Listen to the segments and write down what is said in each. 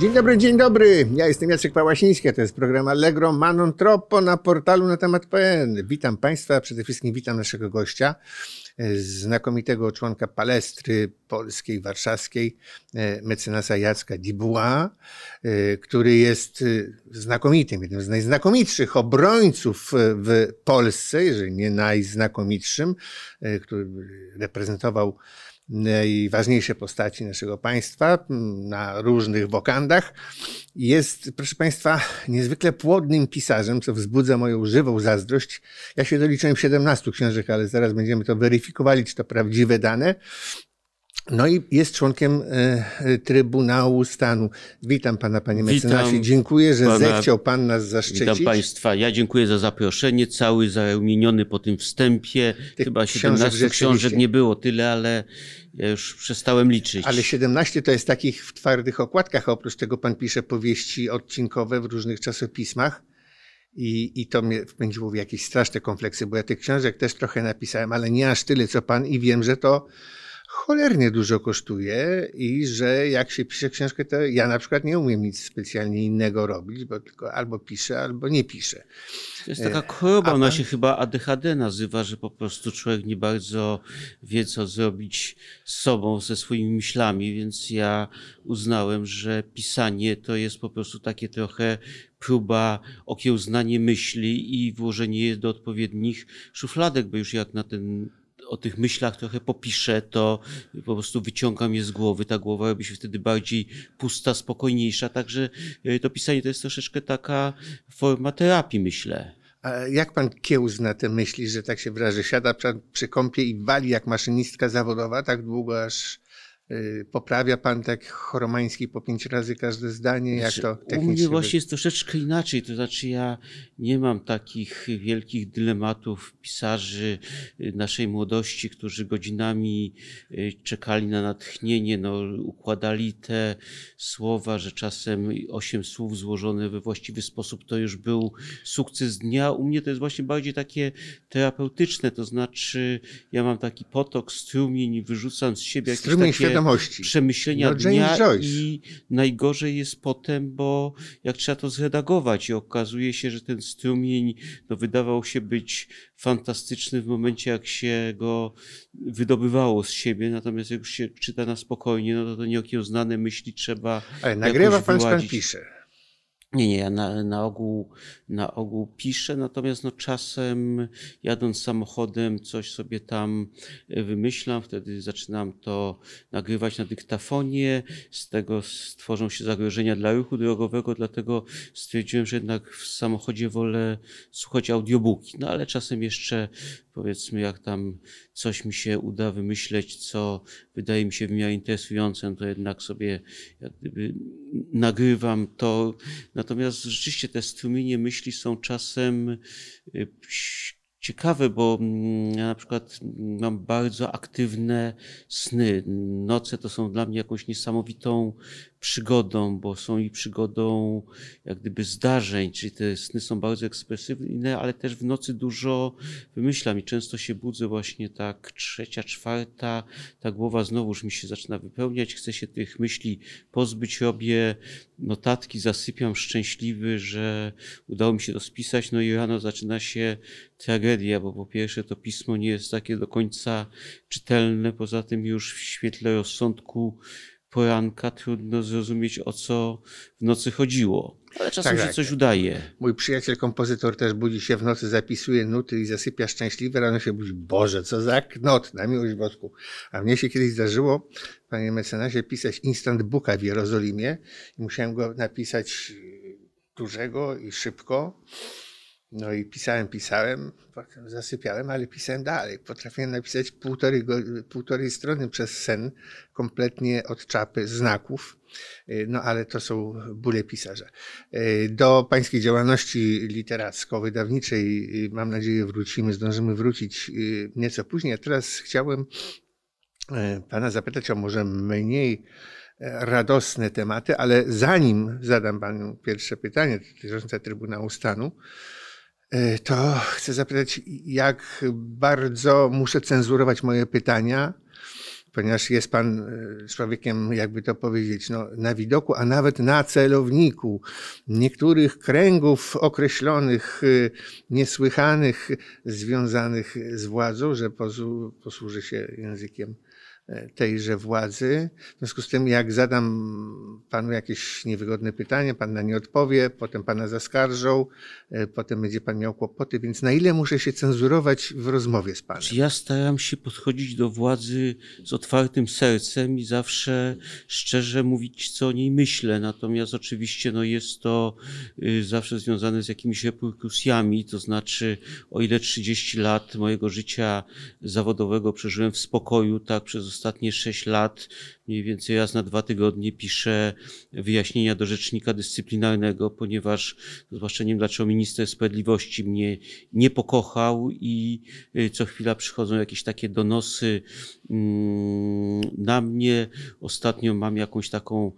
Dzień dobry, dzień dobry. Ja jestem Jacek Pałasiński, a to jest program Allegro Manon Troppo na portalu na temat PN. Witam Państwa, przede wszystkim witam naszego gościa, e, znakomitego członka palestry polskiej, warszawskiej, e, mecenasa Jacka Dibuła, e, który jest znakomitym, jednym z najznakomitszych obrońców w Polsce, jeżeli nie najznakomitszym, który reprezentował i ważniejsze postaci naszego państwa na różnych wokandach. Jest, proszę Państwa, niezwykle płodnym pisarzem, co wzbudza moją żywą zazdrość. Ja się doliczyłem 17 książek, ale zaraz będziemy to weryfikowali, czy to prawdziwe dane. No i jest członkiem e, e, Trybunału Stanu. Witam pana, panie mecenasie. Witam dziękuję, że pana, zechciał pan nas zaszczycić. Witam państwa. Ja dziękuję za zaproszenie, cały zamieniony po tym wstępie. Tych Chyba 17 książek, książek nie było tyle, ale ja już przestałem liczyć. Ale 17 to jest takich w twardych okładkach. Oprócz tego pan pisze powieści odcinkowe w różnych czasopismach. I, I to mnie wpędziło w jakieś straszne kompleksy, bo ja tych książek też trochę napisałem, ale nie aż tyle co pan i wiem, że to cholernie dużo kosztuje i że jak się pisze książkę, to ja na przykład nie umiem nic specjalnie innego robić, bo tylko albo piszę, albo nie piszę. To jest taka choroba, pan... ona się chyba ADHD nazywa, że po prostu człowiek nie bardzo wie, co zrobić z sobą, ze swoimi myślami, więc ja uznałem, że pisanie to jest po prostu takie trochę próba okiełznanie myśli i włożenie je do odpowiednich szufladek, bo już jak na ten o tych myślach trochę popiszę, to po prostu wyciągam je z głowy. Ta głowa robi się wtedy bardziej pusta, spokojniejsza. Także e, to pisanie to jest troszeczkę taka forma terapii, myślę. A jak pan kiełz na te myśli, że tak się wyrażę, siada przy kąpie i wali jak maszynistka zawodowa tak długo, aż Y, poprawia pan tak choromański po pięć razy każde zdanie, jak znaczy, to technicznie... U mnie właśnie jest troszeczkę inaczej, to znaczy ja nie mam takich wielkich dylematów pisarzy y, naszej młodości, którzy godzinami y, czekali na natchnienie, no, układali te słowa, że czasem osiem słów złożone we właściwy sposób to już był sukces dnia. U mnie to jest właśnie bardziej takie terapeutyczne, to znaczy ja mam taki potok, strumień, wyrzucam z siebie jakieś strumień takie świadomości. przemyślenia no, dnia Joyce. i najgorzej jest potem, bo jak trzeba to zredagować i okazuje się, że ten strumień no, wydawał się być fantastyczny w momencie, jak się go wydobywało z siebie, natomiast jak już się czyta na spokojnie, no to, to nieokiełznane myśli trzeba Ale nagrywa pan, pan pisze. Nie, nie, ja na, na, ogół, na ogół piszę, natomiast no czasem jadąc samochodem coś sobie tam e, wymyślam, wtedy zaczynam to nagrywać na dyktafonie, z tego stworzą się zagrożenia dla ruchu drogowego, dlatego stwierdziłem, że jednak w samochodzie wolę słuchać audiobooki, no ale czasem jeszcze powiedzmy jak tam coś mi się uda wymyśleć, co wydaje mi się w miarę interesujące, no, to jednak sobie jak gdyby nagrywam to na Natomiast rzeczywiście te strumienie myśli są czasem y, ciekawe, bo mm, ja na przykład mm, mam bardzo aktywne sny. Noce to są dla mnie jakąś niesamowitą przygodą, bo są i przygodą jak gdyby zdarzeń, czyli te sny są bardzo ekspresywne, ale też w nocy dużo wymyślam i często się budzę właśnie tak trzecia, czwarta, ta głowa znowuż mi się zaczyna wypełniać, chcę się tych myśli pozbyć, robię notatki, zasypiam szczęśliwy, że udało mi się to spisać, no i rano zaczyna się tragedia, bo po pierwsze to pismo nie jest takie do końca czytelne, poza tym już w świetle rozsądku poranka trudno zrozumieć, o co w nocy chodziło. Ale czasem tak, się tak. coś udaje. Mój przyjaciel kompozytor też budzi się w nocy, zapisuje nuty i zasypia szczęśliwy, rano się budzi. Boże, co za knot, na miłość bosku. A mnie się kiedyś zdarzyło, panie mecenasie, pisać instant booka w Jerozolimie i musiałem go napisać dużego i szybko. No i pisałem, pisałem, potem zasypiałem, ale pisałem dalej. Potrafiłem napisać półtorej, półtorej strony przez sen, kompletnie od czapy znaków, y, no ale to są bóle pisarza. Y, do pańskiej działalności literacko-wydawniczej y, mam nadzieję wrócimy, zdążymy wrócić nieco później. A teraz chciałem pana zapytać o może mniej radosne tematy, ale zanim zadam panu pierwsze pytanie dotyczące Trybunału Stanu, E, to chcę zapytać, jak bardzo muszę cenzurować moje pytania, ponieważ jest pan e, człowiekiem, jakby to powiedzieć, no, na widoku, a nawet na celowniku niektórych kręgów określonych, e, niesłychanych, związanych z władzą, że posłużę się językiem tejże władzy. W związku z tym, jak zadam panu jakieś niewygodne pytanie, pan na nie odpowie, potem pana zaskarżą, e, potem będzie pan miał kłopoty, więc na ile muszę się cenzurować w rozmowie z panem? Ja staram się podchodzić do władzy z otwartym sercem i zawsze szczerze mówić, co o niej myślę. Natomiast oczywiście no, jest to y, zawsze związane z jakimiś reperkusjami, to znaczy o ile 30 lat mojego życia zawodowego przeżyłem w spokoju, tak przez ostatnie 6 lat mniej więcej raz na dwa tygodnie piszę wyjaśnienia do rzecznika dyscyplinarnego, ponieważ no zwłaszcza nie wiem dlaczego minister sprawiedliwości mnie nie pokochał i y, co chwila przychodzą jakieś takie donosy mm, na mnie. Ostatnio mam jakąś taką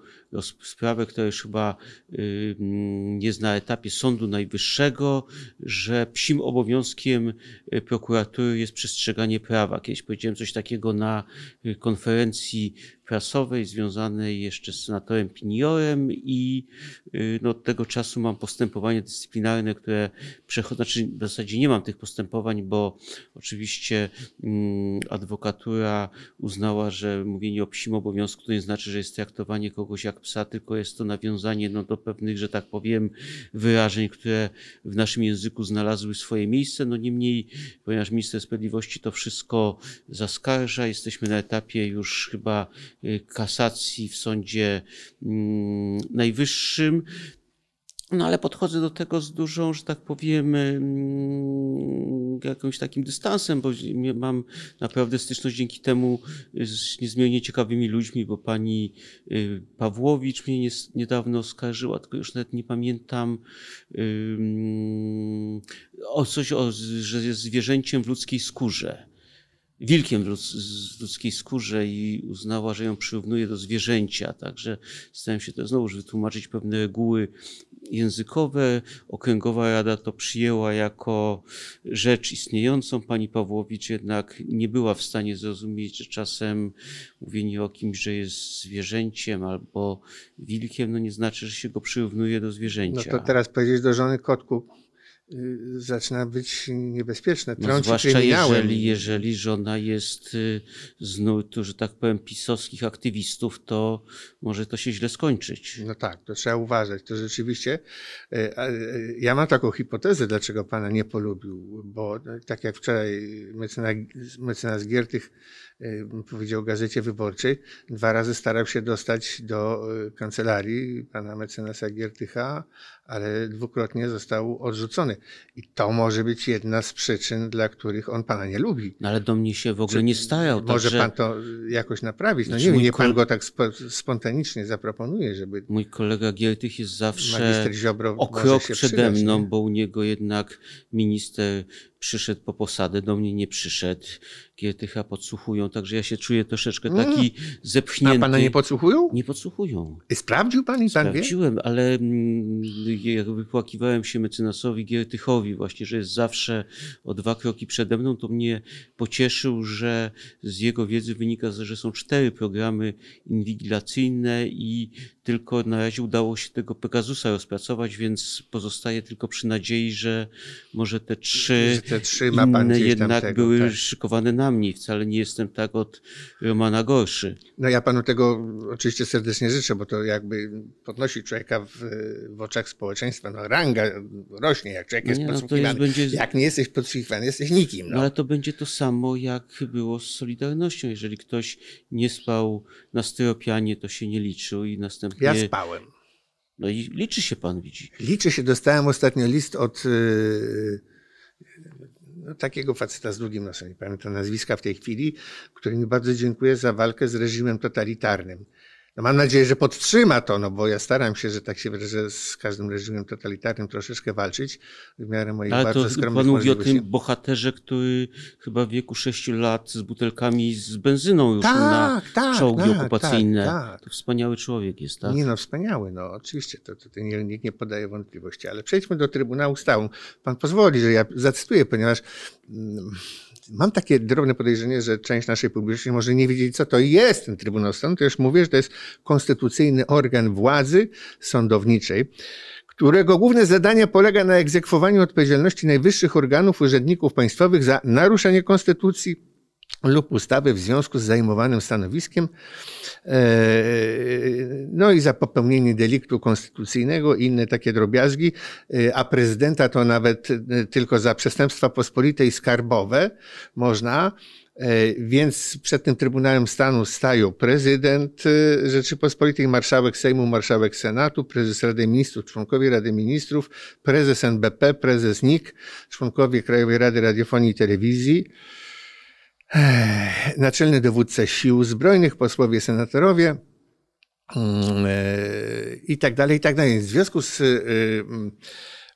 sprawę, która już chyba y, mm, jest na etapie Sądu Najwyższego, że psim obowiązkiem y, prokuratury jest przestrzeganie prawa. Kiedyś powiedziałem coś takiego na konferencji prasowej związanej jeszcze z senatorem Piniorem i y, no, od tego czasu mam postępowanie dyscyplinarne, które przechodzą, znaczy w zasadzie nie mam tych postępowań, bo oczywiście mm, adwokatura uznała, że mówienie o psim obowiązku to nie znaczy, że jest traktowanie kogoś jak psa, tylko jest to nawiązanie no, do pewnych, że tak powiem, wyrażeń, które w naszym języku znalazły swoje miejsce. No niemniej, ponieważ minister sprawiedliwości to wszystko zaskarża, jesteśmy na etapie już chyba Y, kasacji w Sądzie mm, Najwyższym. No ale podchodzę do tego z dużą, że tak powiem, mm, jakimś takim dystansem, bo mam naprawdę styczność dzięki temu y, z niezmiernie ciekawymi ludźmi, bo pani y, Pawłowicz mnie niedawno skarżyła, tylko już nawet nie pamiętam o coś, o, że jest zwierzęciem w ludzkiej skórze wilkiem w, ludzkiej skórze i uznała, że ją przyrównuje do zwierzęcia. Także staram się to znowuż wytłumaczyć pewne reguły językowe. Okręgowa Rada to przyjęła jako rzecz istniejącą. Pani Pawłowicz jednak nie była w stanie zrozumieć, że czasem mówienie o kimś, że jest zwierzęciem albo wilkiem, no nie znaczy, że się go przyrównuje do zwierzęcia. No to teraz powiedzieć do żony kotku, Y, zaczyna być niebezpieczne. Trąci no zwłaszcza jeżeli, jeżeli żona jest y, znów, to, że tak powiem, pisowskich aktywistów, to może to się źle skończyć. No tak, to trzeba uważać. To rzeczywiście, y, ja mam taką hipotezę, dlaczego pana nie polubił, bo tak jak wczoraj mecenas, mecenas Giertych Y, powiedział Gazecie Wyborczej, dwa razy starał się dostać do y, kancelarii pana mecenasa Giertycha, ale dwukrotnie został odrzucony. I to może być jedna z przyczyn, dla których on pana nie lubi. No ale do mnie się w ogóle Czy nie stajał. Może także... pan to jakoś naprawić? No znaczy, nie wiem, nie pan go tak spontanicznie zaproponuje, żeby... Mój kolega Giertych jest zawsze o krok przede przydać, mną, nie? bo u niego jednak minister przyszedł po posadę, do mnie nie przyszedł. Gietycha podsłuchują, także ja się czuję troszeczkę mm. taki mm. zepchnięty. A pana nie podsłuchują? Nie podsłuchują. I sprawdził pan i pan Sprawdziłem, wie? ale mm, jak wypłakiwałem się mecenasowi Giertychowi właśnie, że jest zawsze o dwa kroki przede mną, to mnie pocieszył, że z jego wiedzy wynika, że są cztery programy inwigilacyjne i tylko na razie udało się tego Pegasusa rozpracować, więc pozostaje tylko przy nadziei, że może te trzy te trzy inne pan gdzieś jednak były tak. szykowane na mnie. Wcale nie jestem tak od Romana gorszy. No ja panu tego oczywiście serdecznie życzę, bo to jakby podnosi człowieka w, w oczach społeczeństwa. No ranga rośnie, jak człowiek no jest nie, no, podsłuchiwany. Jest, będzie... Jak nie jesteś podsłuchiwany, jesteś nikim. No. no ale to będzie to samo, jak było z Solidarnością. Jeżeli ktoś nie spał na styropianie, to się nie liczył i następnie... Ja spałem. No i liczy się pan, widzi. Liczy się. Dostałem ostatnio list od y, no, takiego faceta z drugim nosem, nie pamiętam nazwiska w tej chwili, którym bardzo dziękuję za walkę z reżimem totalitarnym. No mam nadzieję, że podtrzyma to, no bo ja staram się, że tak się wyrażę, z każdym reżimem totalitarnym troszeczkę walczyć w miarę moich Ale bardzo to Pan mówi o tym bohaterze, który chyba w wieku 6 lat z butelkami z benzyną już tak, na tak, czołgi tak, okupacyjne. Tak, to wspaniały człowiek jest, tak? Nie no, wspaniały, no oczywiście, to tutaj nikt nie podaje wątpliwości. Ale przejdźmy do Trybunału Stału. Pan pozwoli, że ja zacytuję, ponieważ... Mm, Mam takie drobne podejrzenie, że część naszej publiczności może nie wiedzieć, co to jest ten Trybunał Stanu. To już mówię, że to jest konstytucyjny organ władzy sądowniczej, którego główne zadanie polega na egzekwowaniu odpowiedzialności najwyższych organów urzędników państwowych za naruszenie konstytucji, lub ustawy w związku z zajmowanym stanowiskiem, e, no i za popełnienie deliktu konstytucyjnego i inne takie drobiazgi, e, a prezydenta to nawet e, tylko za przestępstwa pospolite i skarbowe można. Więc przed tym Trybunałem Stanu stają prezydent Rzeczypospolitej, marszałek Sejmu, marszałek Senatu, prezes Rady Ministrów, członkowie Rady Ministrów, prezes NBP, prezes NIK, członkowie Krajowej Rady Radiofonii i Telewizji, naczelny dowódca sił zbrojnych, posłowie, senatorowie mm, e, i tak dalej, i tak dalej. W związku z, e,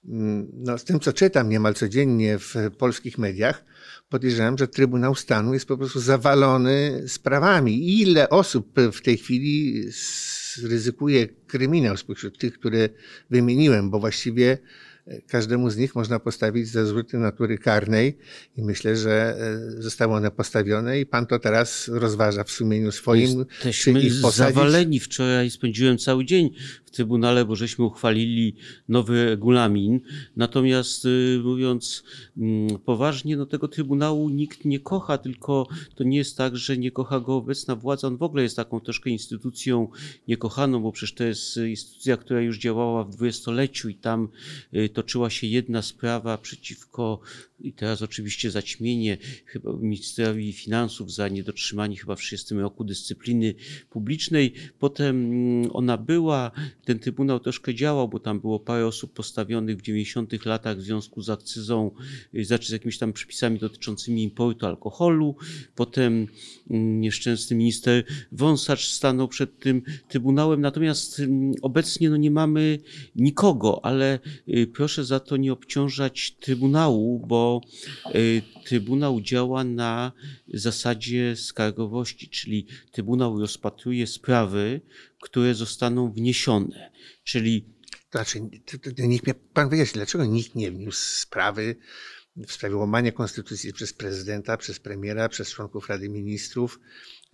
mm, no, z tym, co czytam niemal codziennie w polskich mediach, podejrzewam, że Trybunał Stanu jest po prostu zawalony sprawami. Ile osób w tej chwili ryzykuje kryminał spośród tych, które wymieniłem, bo właściwie Każdemu z nich można postawić zarzuty natury karnej i myślę, że e, zostały one postawione i pan to teraz rozważa w sumieniu swoim. Jesteśmy czy ich posadzić. zawaleni. Wczoraj spędziłem cały dzień w Trybunale, bo żeśmy uchwalili nowy regulamin. Natomiast y, mówiąc mm, poważnie, no tego Trybunału nikt nie kocha, tylko to nie jest tak, że nie kocha go obecna władza. On w ogóle jest taką troszkę instytucją niekochaną, bo przecież to jest y, instytucja, która już działała w dwudziestoleciu i tam y, toczyła się jedna sprawa przeciwko, i teraz oczywiście zaćmienie chyba ministrowi finansów za niedotrzymanie chyba w 30 roku dyscypliny publicznej. Potem mm, ona była, ten trybunał troszkę działał, bo tam było parę osób postawionych w 90 latach w związku z akcyzą, y, znaczy z jakimiś tam przepisami dotyczącymi importu alkoholu. Potem mm, nieszczęsny minister Wąsacz stanął przed tym trybunałem. Natomiast y, obecnie no, nie mamy nikogo, ale y, proszę za to nie obciążać trybunału, bo trybunał działa na zasadzie skargowości, czyli Trybunał rozpatruje sprawy, które zostaną wniesione. Czyli. Znaczy, niech mnie pan wyjaśni, dlaczego nikt nie wniósł sprawy w sprawie łamania konstytucji przez prezydenta, przez premiera, przez członków Rady Ministrów,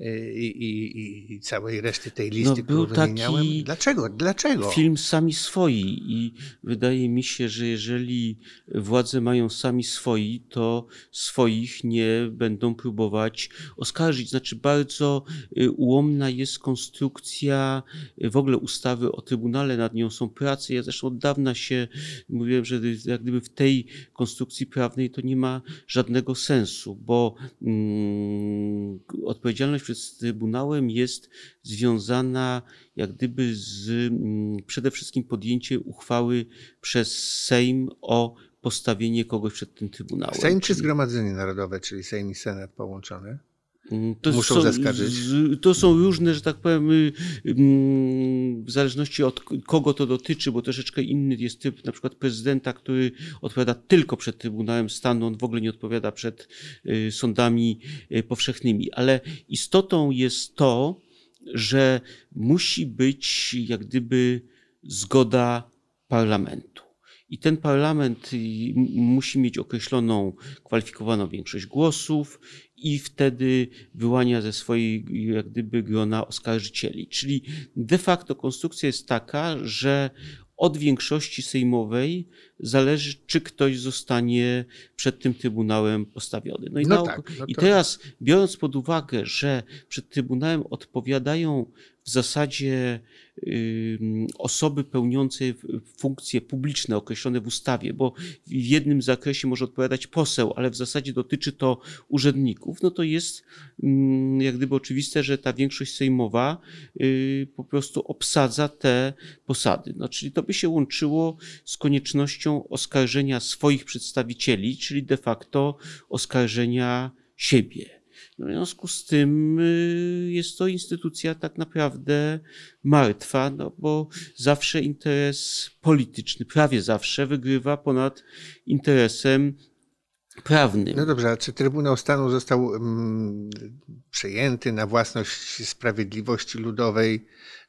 Y, i, i, i, całej reszty tej no, listy, no, był którą wymieniałem. Dlaczego? Dlaczego? Film sami swoi i wydaje mi się, że jeżeli władze mają sami swoi, to swoich nie będą próbować oskarżyć. Znaczy bardzo y, ułomna jest konstrukcja y, w ogóle ustawy o Trybunale, nad nią są prace. Ja zresztą od dawna się mówiłem, że jak gdyby w tej konstrukcji prawnej to nie ma żadnego sensu, bo mm, odpowiedzialność przed Trybunałem jest związana jak gdyby z mm, przede wszystkim podjęciem uchwały przez Sejm o postawienie kogoś przed tym Trybunałem. Sejm czy Zgromadzenie Narodowe, czyli Sejm i Senat połączone? Mm, to Muszą są, zaskarżyć. To są różne, że tak powiem, y, mm, w zależności od kogo to dotyczy, bo troszeczkę inny jest typ na przykład prezydenta, który odpowiada tylko przed Trybunałem Stanu, on w ogóle nie odpowiada przed y, sądami y, powszechnymi. Ale istotą jest to, że musi być jak gdyby zgoda parlamentu. I ten parlament musi mieć określoną kwalifikowaną większość głosów i wtedy wyłania ze swojej jak gdyby grona oskarżycieli. Czyli de facto konstrukcja jest taka, że od większości sejmowej zależy, czy ktoś zostanie przed tym Trybunałem postawiony. No i, no tak, no to... i teraz, biorąc pod uwagę, że przed Trybunałem odpowiadają w zasadzie osoby pełniące funkcje publiczne określone w ustawie, bo w jednym zakresie może odpowiadać poseł, ale w zasadzie dotyczy to urzędników, no to jest jak gdyby oczywiste, że ta większość sejmowa y, po prostu obsadza te posady. No, czyli to by się łączyło z koniecznością oskarżenia swoich przedstawicieli, czyli de facto oskarżenia siebie. W związku z tym y, jest to instytucja tak naprawdę martwa, no bo zawsze interes polityczny, prawie zawsze wygrywa ponad interesem prawnym. No dobrze, a czy Trybunał Stanu został um, przejęty na własność Sprawiedliwości Ludowej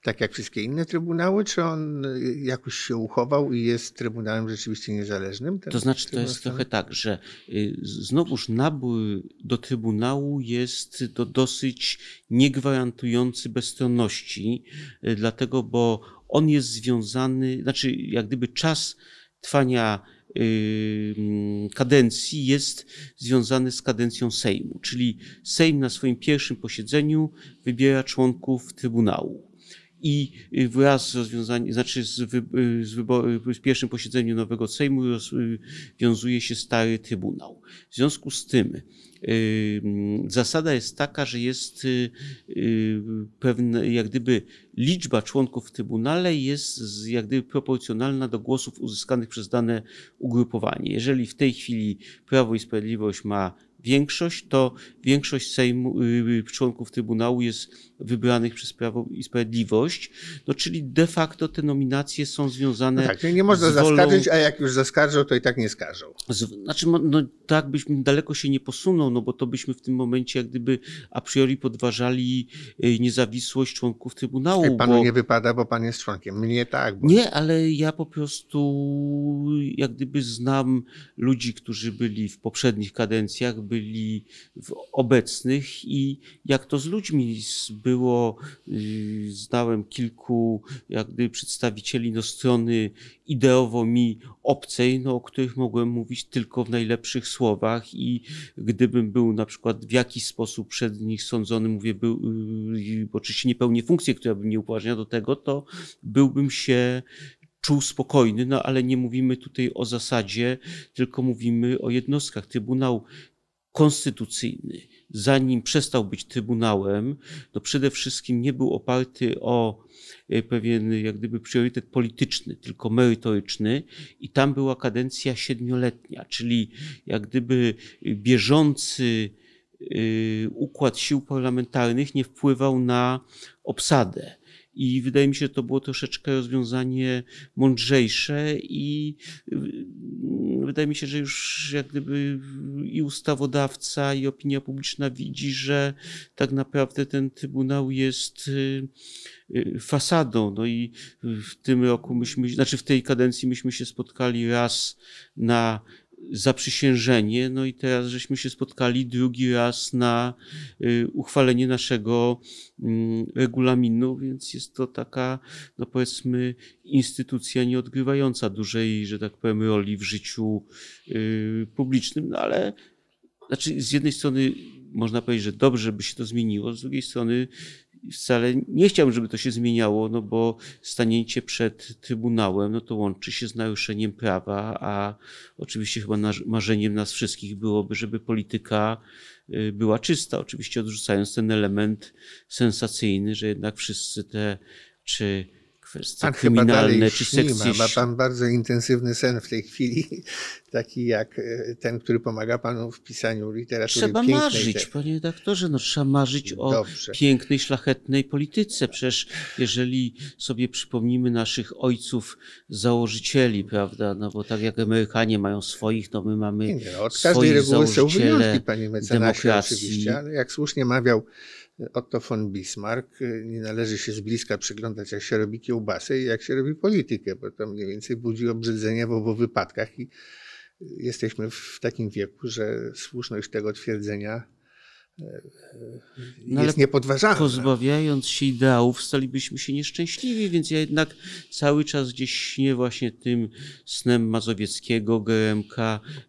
tak jak wszystkie inne trybunały, czy on y, jakoś się uchował i jest trybunałem rzeczywiście niezależnym? to znaczy, to jest trochę tak, że y, znowuż nabór do trybunału jest to dosyć niegwarantujący bezstronności, y, dlatego, bo on jest związany, znaczy, jak gdyby czas trwania mm, kadencji jest związany z kadencją Sejmu, czyli Sejm na swoim pierwszym posiedzeniu wybiera członków Trybunału i y, wraz z rozwiązaniem, znaczy z, wy, y, z, wybory, z pierwszym posiedzeniem nowego Sejmu rozwiązuje y, się stary Trybunał. W związku z tym mm, zasada jest taka, że jest pewne jak gdyby liczba członków w Trybunale jest jak gdyby proporcjonalna do głosów uzyskanych przez dane ugrupowanie. Jeżeli w tej chwili Prawo i Sprawiedliwość ma większość, to większość Sejmu, członków Trybunału jest wybranych przez Prawo i Sprawiedliwość, no czyli de facto te nominacje są związane no tak, nie można wolą... zaskarżyć, a jak już zaskarżą, to i tak nie skarżą. Z, znaczy, no tak byśmy daleko się nie posunął, no bo to byśmy w tym momencie jak gdyby a priori podważali e, niezawisłość członków Trybunału. Ej, panu bo... nie wypada, bo pan jest członkiem. Mnie tak. Bo... Nie, ale ja po prostu jak gdyby znam ludzi, którzy byli w poprzednich kadencjach, byli w obecnych i jak to z ludźmi z było. Y, znałem kilku jak gdyby, przedstawicieli no, strony ideowo mi obcej, no, o których mogłem mówić tylko w najlepszych słowach i gdybym był na przykład w jakiś sposób przed nich sądzony, mówię, był, bo y, y, oczywiście nie pełnię funkcji, która by mnie upoważnia do tego, to byłbym się czuł spokojny, no ale nie mówimy tutaj o zasadzie, tylko mówimy o jednostkach. Trybunał Konstytucyjny zanim przestał być Trybunałem, no przede wszystkim nie był oparty o e, pewien jak gdyby priorytet polityczny, tylko merytoryczny i tam była kadencja siedmioletnia, czyli jak gdyby e, bieżący e, układ sił parlamentarnych nie wpływał na obsadę i wydaje mi się, że to było troszeczkę rozwiązanie mądrzejsze i y, wydaje mi się, że już jak gdyby i ustawodawca i opinia publiczna widzi, że tak naprawdę ten Trybunał jest y, y, fasadą. No i w tym roku myśmy, znaczy w tej kadencji myśmy się spotkali raz na zaprzysiężenie. No i teraz żeśmy się spotkali drugi raz na y, uchwalenie naszego mm, regulaminu, więc jest to taka, no powiedzmy, instytucja nie odgrywająca dużej, że tak powiem, roli w życiu y, publicznym, no ale znaczy z jednej strony można powiedzieć, że dobrze by się to zmieniło, z drugiej strony wcale nie chciałbym, żeby to się zmieniało, no bo stanięcie przed Trybunałem, no to łączy się z naruszeniem prawa, a oczywiście chyba marzeniem nas wszystkich byłoby, żeby polityka y, była czysta, oczywiście odrzucając ten element sensacyjny, że jednak wszyscy te czy kwestie pan kryminalne czy sekcje. Ma pan bardzo intensywny sen w tej chwili, taki jak e, ten, który pomaga panu w pisaniu literatury Trzeba pięknej. marzyć, te... panie doktorze, no, trzeba marzyć o Dobrze. pięknej, szlachetnej polityce. Przecież jeżeli sobie przypomnimy naszych ojców założycieli, prawda, no bo tak jak Amerykanie mają swoich, no my mamy Nie, no, od każdej reguły są wyjątki, panie mecenasie, demokracji. oczywiście, ale jak słusznie mawiał Otto von Bismarck y, nie należy się z bliska przyglądać, jak się robi kiełbasę i jak się robi politykę, bo to mniej więcej budzi obrzydzenie w obu wypadkach i y, jesteśmy w takim wieku, że słuszność tego twierdzenia no jest niepodważalne. Pozbawiając się ideałów, stalibyśmy się nieszczęśliwi, więc ja jednak cały czas gdzieś śnię właśnie tym snem Mazowieckiego, GMK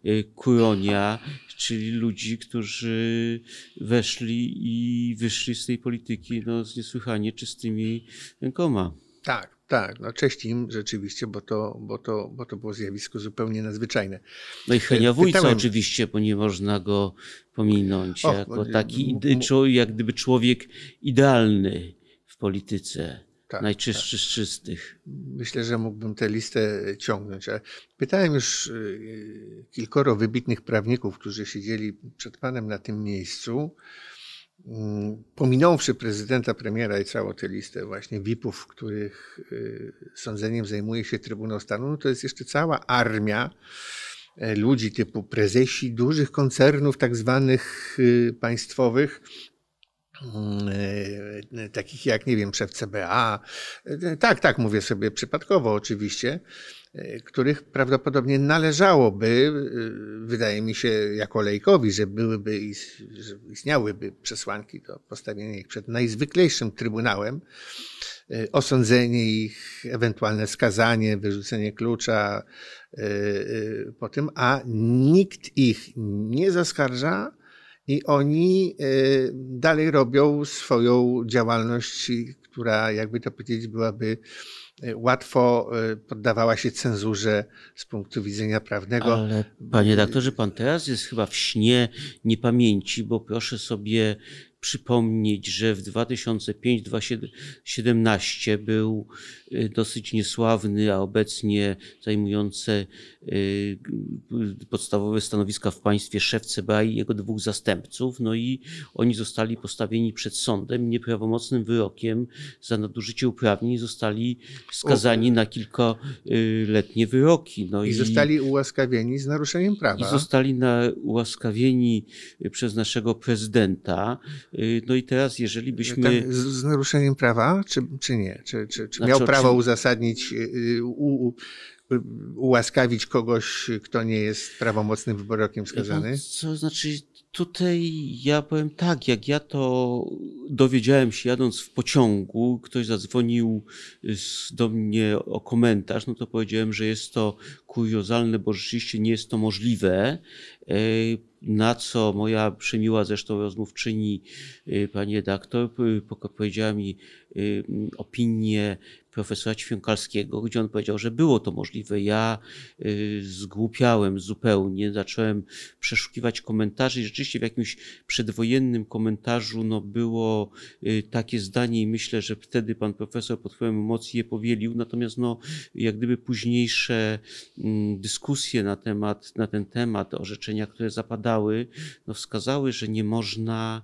y, Kuronia, czyli ludzi, którzy weszli i wyszli z tej polityki no, z niesłychanie czystymi rękoma. Tak. Tak, no cześć im rzeczywiście, bo to, bo to, bo to było zjawisko zupełnie nadzwyczajne. No i e, Heniowójca Pytałem... oczywiście, bo nie można go pominąć, o, jako no, taki jak gdyby człowiek idealny w polityce. Tak, Najczystszy tak. z czystych. Myślę, że mógłbym tę listę ciągnąć. Ale pytałem już e, kilkoro wybitnych prawników, którzy siedzieli przed Panem na tym miejscu, Mm, pominąwszy prezydenta, premiera i całą tę listę właśnie VIP-ów, których y, sądzeniem zajmuje się Trybunał Stanu, no to jest jeszcze cała armia e, ludzi typu prezesi dużych koncernów tak zwanych y, państwowych, Mm, e, takich jak, nie wiem, szef CBA. E, tak, tak, mówię sobie przypadkowo oczywiście, e, których prawdopodobnie należałoby, wydaje mi się, jako lejkowi, że byłyby, że istniałyby przesłanki do postawienia ich przed najzwyklejszym trybunałem, osądzenie ich, ewentualne skazanie, wyrzucenie klucza po tym, a nikt ich nie zaskarża, i oni y, dalej robią swoją działalność, która, jakby to powiedzieć, byłaby y, łatwo y, poddawała się cenzurze z punktu widzenia prawnego. Ale panie doktorze, pan teraz jest chyba w śnie niepamięci, bo proszę sobie przypomnieć, że w 2005-2017 był y, dosyć niesławny, a obecnie zajmujący podstawowe stanowiska w państwie szef CBA i jego dwóch zastępców. No i oni zostali postawieni przed sądem nieprawomocnym wyrokiem za nadużycie uprawnień zostali skazani na kilkoletnie y, wyroki. No I, i zostali ułaskawieni z naruszeniem prawa. I zostali na, ułaskawieni przez naszego prezydenta Y, no i teraz, jeżeli byśmy. z, naruszeniem prawa, czy, czy nie? Czy, czy, czy znaczy, miał prawo uzasadnić, y, y, u, u, ułaskawić kogoś, kto nie jest prawomocnym wyrokiem skazany? Co znaczy, tutaj ja powiem tak, jak ja to dowiedziałem się jadąc w pociągu, ktoś zadzwonił do mnie o komentarz, no to powiedziałem, że jest to kuriozalne, bo rzeczywiście nie jest to możliwe na co moja przymiła zresztą rozmówczyni, y, pani redaktor, y, powiedziała mi, Y, opinię profesora Ćwiąkalskiego, gdzie on powiedział, że było to możliwe. Ja y, zgłupiałem zupełnie, zacząłem przeszukiwać komentarze i rzeczywiście w jakimś przedwojennym komentarzu no, było y, takie zdanie i myślę, że wtedy pan profesor pod wpływem emocji je powielił, natomiast no, jak gdyby późniejsze mm, dyskusje na, temat, na ten temat, orzeczenia, które zapadały, no, wskazały, że nie można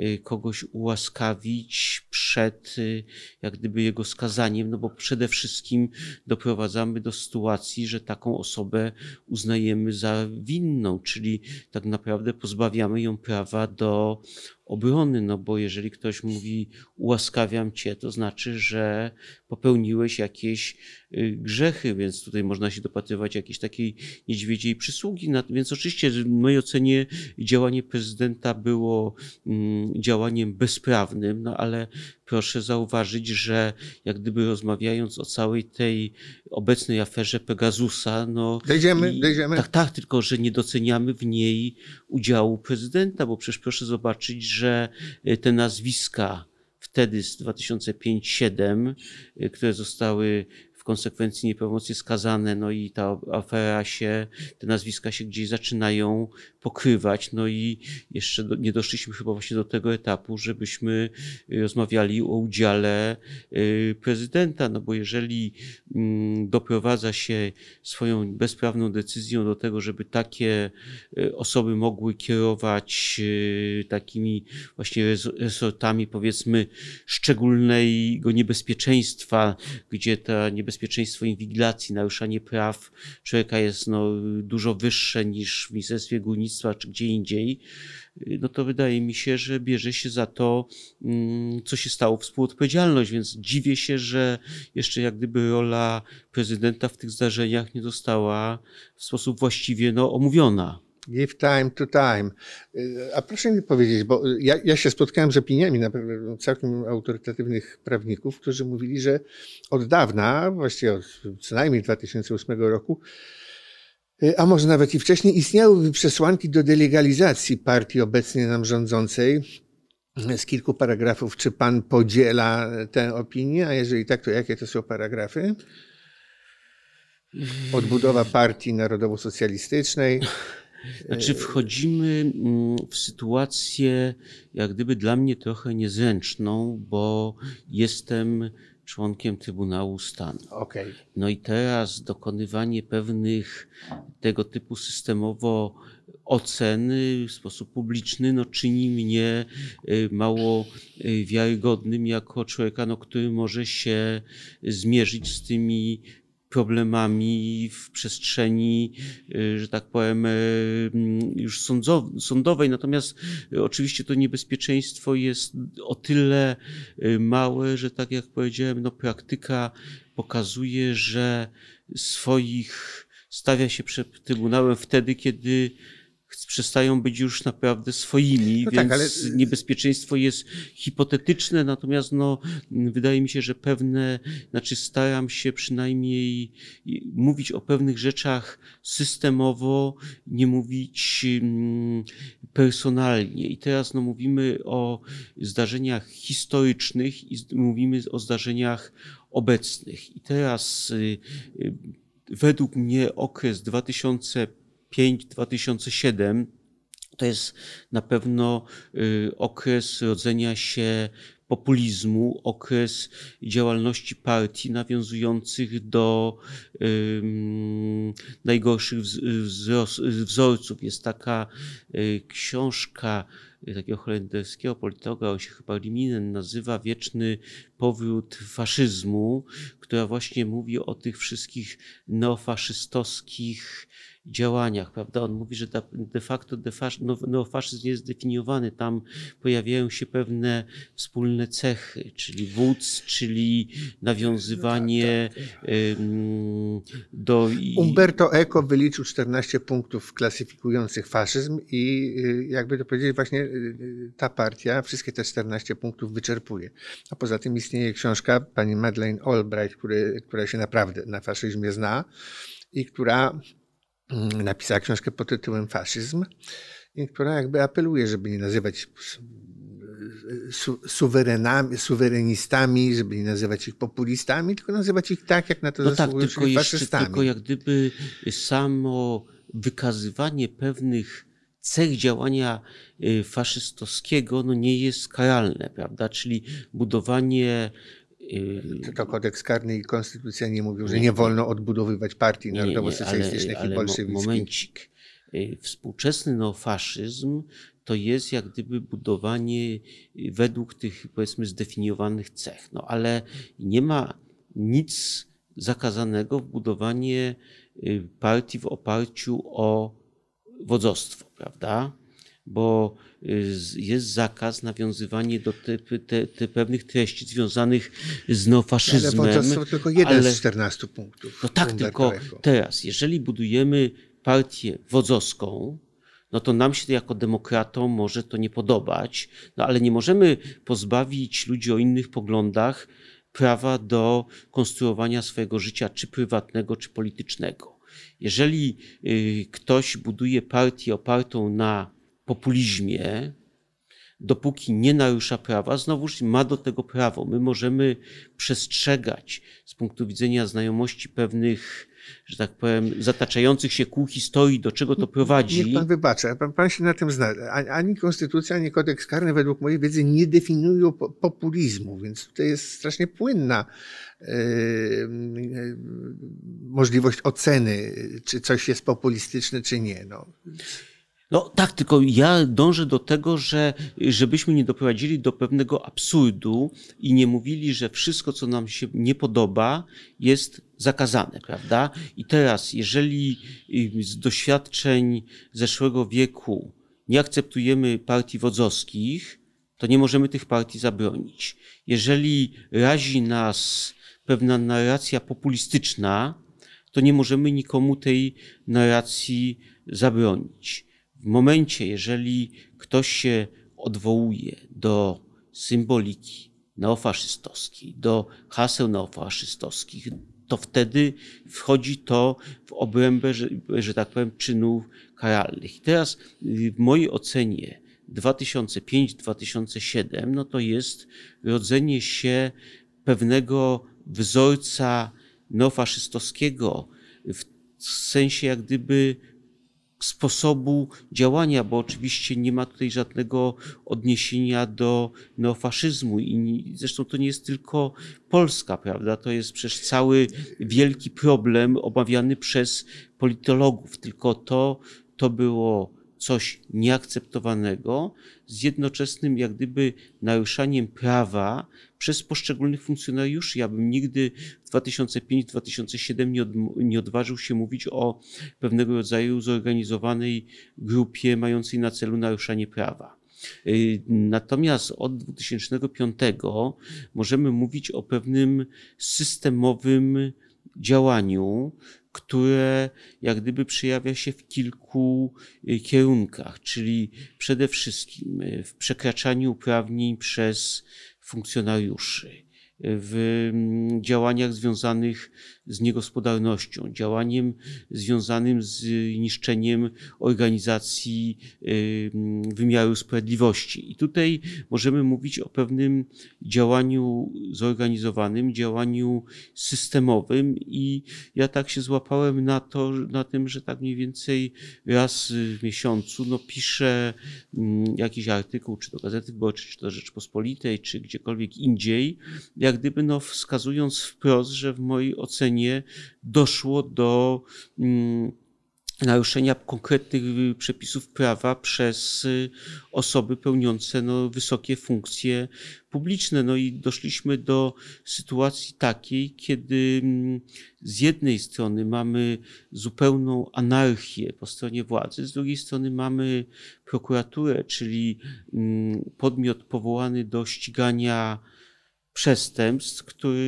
Y, kogoś ułaskawić przed y, jak gdyby jego skazaniem, no bo przede wszystkim doprowadzamy do sytuacji, że taką osobę uznajemy za winną, czyli tak naprawdę pozbawiamy ją prawa do obrony, no bo jeżeli ktoś mówi ułaskawiam cię, to znaczy, że popełniłeś jakieś y, grzechy, więc tutaj można się dopatrywać jakiejś takiej niedźwiedziej przysługi. Więc oczywiście w mojej ocenie działanie prezydenta było mm, działaniem bezprawnym, no ale proszę zauważyć, że jak gdyby rozmawiając o całej tej obecnej aferze Pegasusa. No, dojdziemy, i, dojdziemy. Tak, tak, tylko że nie doceniamy w niej udziału prezydenta, bo przecież proszę zobaczyć, że e, te nazwiska wtedy z 2005-2007, e, które zostały konsekwencji niepełnomocnie skazane, no i ta afera się, te nazwiska się gdzieś zaczynają pokrywać, no i jeszcze do, nie doszliśmy chyba właśnie do tego etapu, żebyśmy y, rozmawiali o udziale y, prezydenta, no bo jeżeli mm, doprowadza się swoją bezprawną decyzją do tego, żeby takie y, osoby mogły kierować takimi właśnie resortami powiedzmy szczególnego niebezpieczeństwa, gdzie ta niebezpieczeństwo bezpieczeństwo inwigilacji, naruszanie praw człowieka jest no, dużo wyższe niż w Ministerstwie Górnictwa czy gdzie indziej, no to wydaje mi się, że bierze się za to, mm, co się stało, współodpowiedzialność, więc dziwię się, że jeszcze jak gdyby rola prezydenta w tych zdarzeniach nie została w sposób właściwie no, omówiona. Give time to time. Y, a proszę mi powiedzieć, bo ja, ja się spotkałem z opiniami naprawdę całkiem autorytatywnych prawników, którzy mówili, że od dawna, właściwie od co najmniej 2008 roku, y, a może nawet i wcześniej, istniały przesłanki do delegalizacji partii obecnie nam rządzącej. Z kilku paragrafów, czy pan podziela tę opinię, a jeżeli tak, to jakie to są paragrafy? Odbudowa partii narodowo-socjalistycznej, znaczy e, wchodzimy mm, w sytuację, jak gdyby dla mnie trochę niezręczną, bo jestem członkiem Trybunału Stanu. Okay. No i teraz dokonywanie pewnych tego typu systemowo oceny w sposób publiczny no, czyni mnie e, mało e, wiarygodnym jako człowieka, no, który może się zmierzyć z tymi problemami w przestrzeni, y, że tak powiem, y, już sądowej. Natomiast y, oczywiście to niebezpieczeństwo jest o tyle małe, że tak jak powiedziałem, no praktyka pokazuje, że swoich stawia się przed Trybunałem wtedy, kiedy przestają być już naprawdę swoimi, no tak, więc tak, ale... Y, niebezpieczeństwo jest hipotetyczne, natomiast no, wydaje mi się, że pewne, znaczy staram się przynajmniej mówić o pewnych rzeczach systemowo, nie mówić mm, personalnie. I teraz no, mówimy o zdarzeniach historycznych i mówimy o zdarzeniach obecnych. I teraz y, y, według mnie okres 2000 2005-2007 to jest na pewno y, okres rodzenia się populizmu, okres działalności partii nawiązujących do najgorszych wzorców. Jest taka y, książka y, takiego holenderskiego politologa, on się chyba Riminen nazywa Wieczny Powrót Faszyzmu, która właśnie mówi o tych wszystkich neofaszystowskich działaniach, prawda? On mówi, że de facto no, neofaszyzm jest zdefiniowany. Tam pojawiają się pewne wspólne cechy, czyli wódz, czyli nawiązywanie no tak, tak, do... Umberto Eco wyliczył 14 punktów klasyfikujących faszyzm i y, jakby to powiedzieć właśnie y, y, ta partia wszystkie te 14 punktów wyczerpuje. A poza tym istnieje książka pani Madeleine Albright, który, która się naprawdę na faszyzmie zna i która Mm, napisała książkę pod tytułem Faszyzm, która jakby apeluje, żeby nie nazywać suwerenami, suwerenistami, żeby nie nazywać ich populistami, tylko nazywać ich tak, jak na to no tak, zasługują, tak, tylko faszystami. Jeszcze, tylko jak gdyby samo wykazywanie pewnych cech działania y, faszystowskiego no nie jest karalne, prawda? Czyli budowanie Yy, to kodeks karny i konstytucja nie mówią, że nie wolno odbudowywać partii narodowo-socjalistycznych i bolszewickich. Momencik. Yy, współczesny neofaszyzm to jest jak gdyby budowanie yy, według tych powiedzmy zdefiniowanych cech. No ale nie ma nic zakazanego w budowanie partii w oparciu o wodzostwo, prawda? bo y, jest zakaz nawiązywania do te, te, te pewnych treści związanych z neofaszyzmem. Ale to są tylko jeden ale... z 14 punktów. No tak, tylko teraz, jeżeli budujemy partię wodzowską, no to nam się jako demokratom może to nie podobać, no ale nie możemy pozbawić ludzi o innych poglądach prawa do konstruowania swojego życia, czy prywatnego, czy politycznego. Jeżeli y, ktoś buduje partię opartą na populizmie, dopóki nie narusza prawa, znowuż ma do tego prawo. My możemy przestrzegać z punktu widzenia znajomości pewnych, że tak powiem, zataczających się kół historii, do czego to prowadzi. Niech pan wybacza, pan, pan się na tym zna. Ani konstytucja, ani kodeks karny według mojej wiedzy nie definiują populizmu, więc tutaj jest strasznie płynna yy, yy, możliwość oceny, czy coś jest populistyczne, czy nie. No. No tak, tylko ja dążę do tego, że, żebyśmy nie doprowadzili do pewnego absurdu i nie mówili, że wszystko, co nam się nie podoba, jest zakazane, prawda? I teraz, jeżeli y, z doświadczeń zeszłego wieku nie akceptujemy partii wodzowskich, to nie możemy tych partii zabronić. Jeżeli razi nas pewna narracja populistyczna, to nie możemy nikomu tej narracji zabronić. W momencie, jeżeli ktoś się odwołuje do symboliki neofaszystowskiej, do haseł neofaszystowskich, to wtedy wchodzi to w obrębę, że, że tak powiem, czynów karalnych. I teraz w mojej ocenie 2005-2007 no to jest rodzenie się pewnego wzorca neofaszystowskiego w sensie jak gdyby sposobu działania, bo oczywiście nie ma tutaj żadnego odniesienia do neofaszyzmu i zresztą to nie jest tylko Polska, prawda? To jest przecież cały wielki problem obawiany przez politologów, tylko to, to było coś nieakceptowanego z jednoczesnym jak gdyby naruszaniem prawa przez poszczególnych funkcjonariuszy. Ja bym nigdy w 2005-2007 nie, od, nie odważył się mówić o pewnego rodzaju zorganizowanej grupie mającej na celu naruszanie prawa. Y, natomiast od 2005 możemy mówić o pewnym systemowym działaniu, które jak gdyby przejawia się w kilku y, kierunkach, czyli przede wszystkim y, w przekraczaniu uprawnień przez funkcjonariuszy w mm, działaniach związanych z niegospodarnością, działaniem związanym z niszczeniem organizacji y, mm, wymiaru sprawiedliwości. I tutaj możemy mówić o pewnym działaniu zorganizowanym, działaniu systemowym i ja tak się złapałem na to, na tym, że tak mniej więcej raz w miesiącu no, piszę mm, jakiś artykuł, czy do Gazety Wyborczej, czy do Rzeczpospolitej, czy gdziekolwiek indziej, jak gdyby no wskazując wprost, że w mojej ocenie doszło do mm, naruszenia konkretnych przepisów prawa przez y, osoby pełniące no, wysokie funkcje publiczne. No i doszliśmy do sytuacji takiej, kiedy mm, z jednej strony mamy zupełną anarchię po stronie władzy, z drugiej strony mamy prokuraturę, czyli mm, podmiot powołany do ścigania przestępstw, które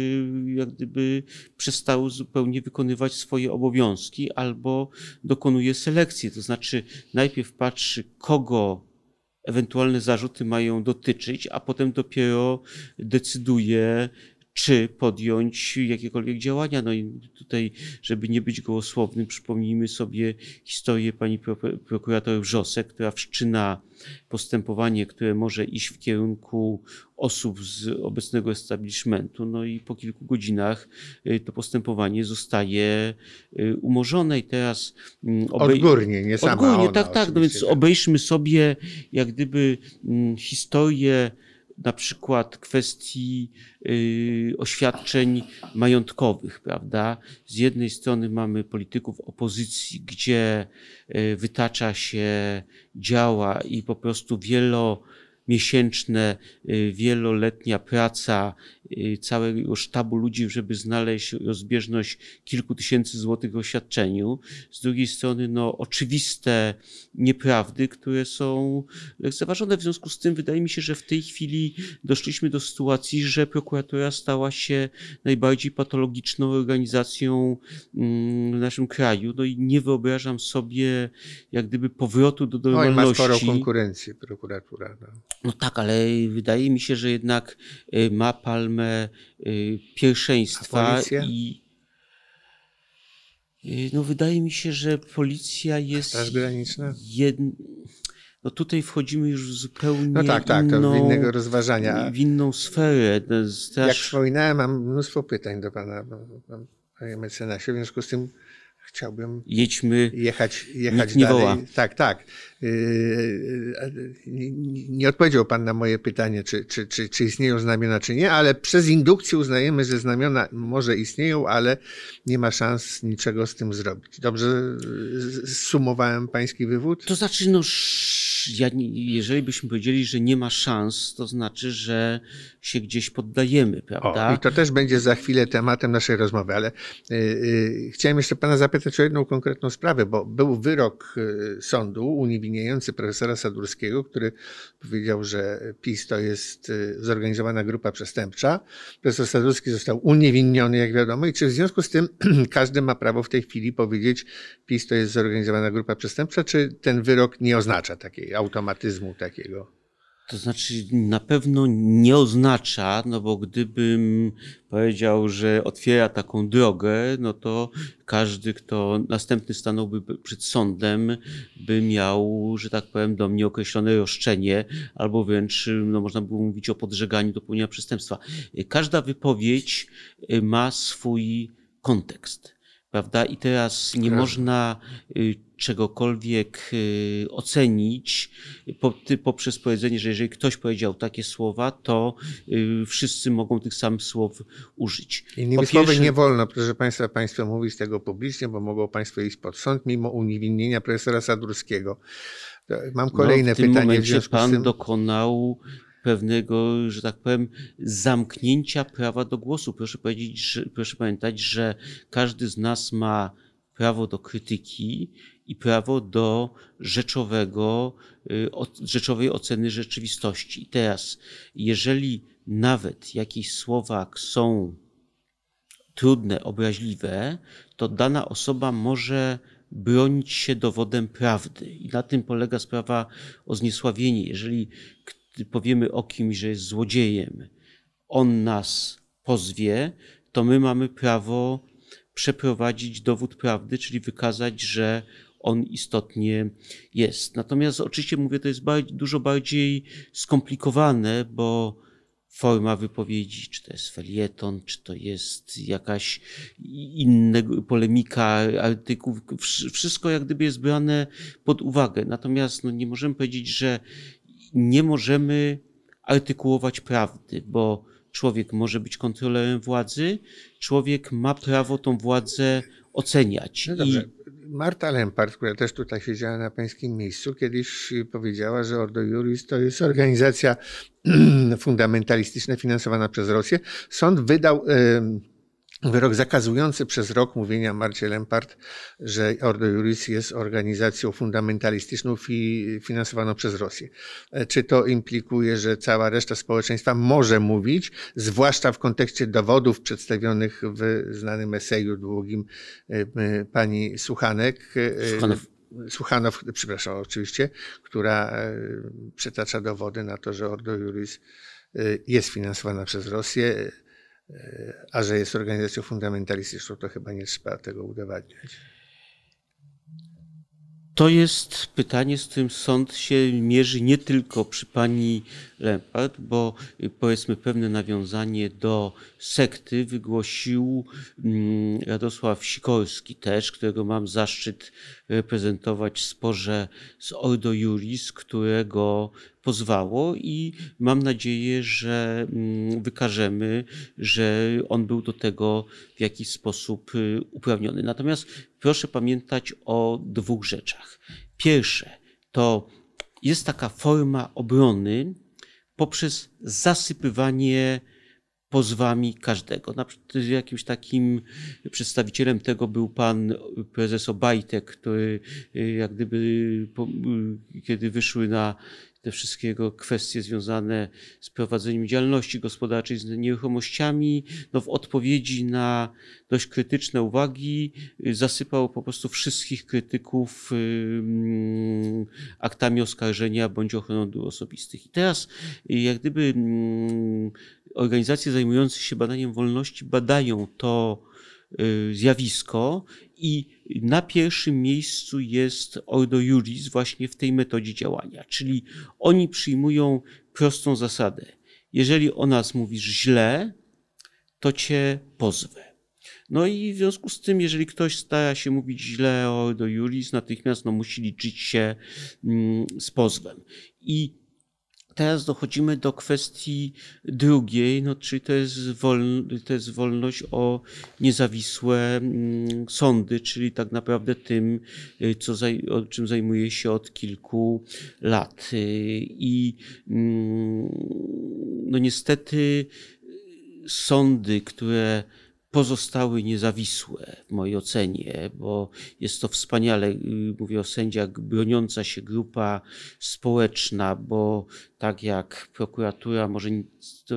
jak gdyby przestały zupełnie wykonywać swoje obowiązki albo dokonuje selekcji. To znaczy najpierw patrzy, kogo ewentualne zarzuty mają dotyczyć, a potem dopiero decyduje, czy podjąć jakiekolwiek działania. No i tutaj, żeby nie być gołosłownym, przypomnijmy sobie historię pani prokurator Wrzosek, która wszczyna postępowanie, które może iść w kierunku osób z obecnego establishmentu. No i po kilku godzinach y, to postępowanie zostaje y, umorzone i teraz... Mm, obej... Odgórnie, nie sama Odgórnie, ona, tak, tak. No więc tak. obejrzmy sobie jak gdyby mm, historię na przykład kwestii y, oświadczeń majątkowych, prawda? Z jednej strony mamy polityków opozycji, gdzie y, wytacza się działa i po prostu wielo miesięczne, y, wieloletnia praca y, całego sztabu ludzi, żeby znaleźć rozbieżność kilku tysięcy złotych w oświadczeniu. Z drugiej strony, no, oczywiste nieprawdy, które są lekceważone. W związku z tym wydaje mi się, że w tej chwili doszliśmy do sytuacji, że prokuratura stała się najbardziej patologiczną organizacją mm, w naszym kraju. No i nie wyobrażam sobie jak gdyby powrotu do normalności. No i ma sporą konkurencję prokuratura. No. No tak, ale wydaje mi się, że jednak y, ma palmę y, pierwszeństwa i y, no wydaje mi się, że policja jest Straż graniczna. Jed... No tutaj wchodzimy już w zupełnie no tak, tak, inną, to innego rozważania. W inną sferę. No, straż... Jak wspominałem, mam mnóstwo pytań do pana, pana mecenasie, w związku z tym chciałbym Jedźmy, jechać, jechać nie dalej. Woła. Tak, tak. Y, y, y, nie odpowiedział Pan na moje pytanie, czy, czy, czy, czy istnieją znamiona, czy nie, ale przez indukcję uznajemy, że znamiona może istnieją, ale nie ma szans niczego z tym zrobić. Dobrze sumowałem Pański wywód? To znaczy, no ja, jeżeli byśmy powiedzieli, że nie ma szans, to znaczy, że się gdzieś poddajemy, prawda? O, I to też będzie za chwilę tematem naszej rozmowy, ale yy, yy, chciałem jeszcze pana zapytać o jedną konkretną sprawę, bo był wyrok y, sądu uniewinniający profesora Sadurskiego, który powiedział, że PiS to jest y, zorganizowana grupa przestępcza. Profesor Sadurski został uniewinniony, jak wiadomo, i czy w związku z tym każdy ma prawo w tej chwili powiedzieć, PiS to jest zorganizowana grupa przestępcza, czy ten wyrok nie oznacza takiej automatyzmu takiego? To znaczy, na pewno nie oznacza, no bo gdybym powiedział, że otwiera taką drogę, no to każdy, kto następny stanąłby przed sądem, by miał, że tak powiem, do mnie określone roszczenie, albo wręcz no, można by mówić o podżeganiu do popełnienia przestępstwa. Każda wypowiedź y, ma swój kontekst. Prawda? I teraz nie można y, czegokolwiek y, ocenić poprzez powiedzenie, że jeżeli ktoś powiedział takie słowa, to y, wszyscy mogą tych samych słów użyć. Innymi pierwsze... słowy, nie wolno, proszę Państwa, Państwo mówić tego publicznie, bo mogą Państwo iść pod sąd mimo uniewinnienia profesora Sadurskiego. Mam no, kolejne no, w tym pytanie. Momencie w pan tym... dokonał pewnego, że tak powiem, zamknięcia prawa do głosu. Proszę, powiedzieć, że, proszę pamiętać, że każdy z nas ma prawo do krytyki i prawo do rzeczowego, y, rzeczowej oceny rzeczywistości. I teraz, jeżeli nawet jakieś słowa są trudne, obraźliwe, to dana osoba może bronić się dowodem prawdy. I na tym polega sprawa o zniesławienie. Jeżeli powiemy o kimś, że jest złodziejem, on nas pozwie, to my mamy prawo przeprowadzić dowód prawdy, czyli wykazać, że on istotnie jest. Natomiast oczywiście mówię, to jest bardziej, dużo bardziej skomplikowane, bo forma wypowiedzi, czy to jest felieton, czy to jest jakaś inna polemika, artykuł, wszystko jak gdyby jest brane pod uwagę. Natomiast no, nie możemy powiedzieć, że nie możemy artykułować prawdy, bo człowiek może być kontrolerem władzy, człowiek ma prawo tą władzę oceniać. No dobrze. Marta Lempart, która też tutaj siedziała na pańskim miejscu, kiedyś powiedziała, że Ordo Juris to jest organizacja fundamentalistyczna finansowana przez Rosję. Sąd wydał wyrok zakazujący przez rok mówienia Marcie Lempart, że Ordo Juris jest organizacją fundamentalistyczną fi finansowaną przez Rosję. E, czy to implikuje, że cała reszta społeczeństwa może mówić, zwłaszcza w kontekście dowodów przedstawionych w znanym eseju długim e, pani Suchanek? E, Suchanow. Suchanow, przepraszam, oczywiście, która przytacza dowody na to, że Ordo Juris jest finansowana przez Rosję E, a że jest organizacją fundamentalistyczną, to chyba nie trzeba tego udowadniać. To jest pytanie, z którym sąd się mierzy nie tylko przy pani Lempart, bo y, powiedzmy pewne nawiązanie do sekty wygłosił mm, Radosław Sikorski też, którego mam zaszczyt reprezentować w sporze z Ordo Juris, którego pozwało i mam nadzieję, że mm, wykażemy, że on był do tego w jakiś sposób y, uprawniony. Natomiast proszę pamiętać o dwóch rzeczach. Pierwsze to jest taka forma obrony poprzez zasypywanie pozwami każdego. Na przykład jakimś takim przedstawicielem tego był pan prezes Obajtek, który y, jak gdyby y, kiedy wyszły na te wszystkie jego kwestie związane z prowadzeniem działalności gospodarczej, z nieruchomościami, no w odpowiedzi na dość krytyczne uwagi y, zasypał po prostu wszystkich krytyków aktami oskarżenia bądź ochroną dóbr osobistych. I teraz y, jak gdyby mm, organizacje zajmujące się badaniem wolności badają to, Y, zjawisko i na pierwszym miejscu jest Ordo Juris właśnie w tej metodzie działania, czyli oni przyjmują prostą zasadę. Jeżeli o nas mówisz źle, to cię pozwę. No i w związku z tym, jeżeli ktoś stara się mówić źle o Ordo Juris, natychmiast no, musi liczyć się mm, z pozwem. I teraz dochodzimy do kwestii drugiej, no, czyli to jest, to jest wolność o niezawisłe mm, sądy, czyli tak naprawdę tym, y, co zaj, o czym zajmuje się od kilku lat. Y, I mm, no niestety y, sądy, które pozostały niezawisłe w mojej ocenie, bo jest to wspaniale, y, mówię o sędziach, broniąca się grupa społeczna, bo tak jak prokuratura może to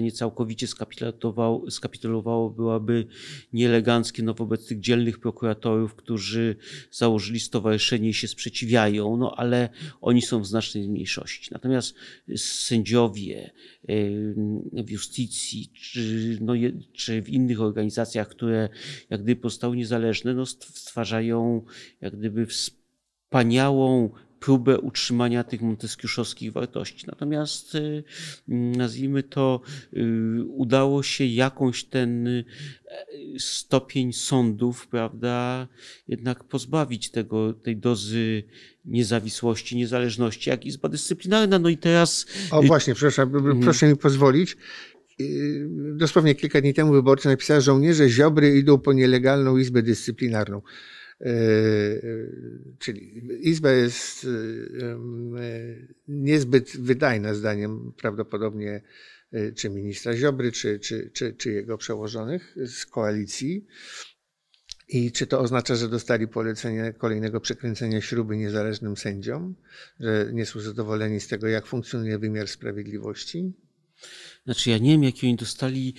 nie całkowicie skapitulowało, skapitulowało byłaby nieeleganckie no, wobec tych dzielnych prokuratorów, którzy założyli stowarzyszenie i się sprzeciwiają, no ale oni są w znacznej mniejszości. Natomiast sędziowie w justicji czy, no, czy w innych organizacjach, które jak gdyby pozostały niezależne, no, stwarzają jak gdyby wspaniałą próbę utrzymania tych monteskiuszowskich wartości. Natomiast y, nazwijmy to, y, udało się jakąś ten y, stopień sądów, prawda, jednak pozbawić tego, tej dozy niezawisłości, niezależności, jak Izba Dyscyplinarna. No i teraz... O właśnie, przepraszam, mhm. proszę mi pozwolić dosłownie kilka dni temu wyborcy napisała, że żołnierze Ziobry idą po nielegalną izbę dyscyplinarną. E, e, czyli Izba jest e, niezbyt wydajna, zdaniem prawdopodobnie czy ministra Ziobry, czy, czy, czy, czy jego przełożonych z koalicji. I czy to oznacza, że dostali polecenie kolejnego przekręcenia śruby niezależnym sędziom, że nie są zadowoleni z tego, jak funkcjonuje wymiar sprawiedliwości? Znaczy ja nie wiem, jakie oni dostali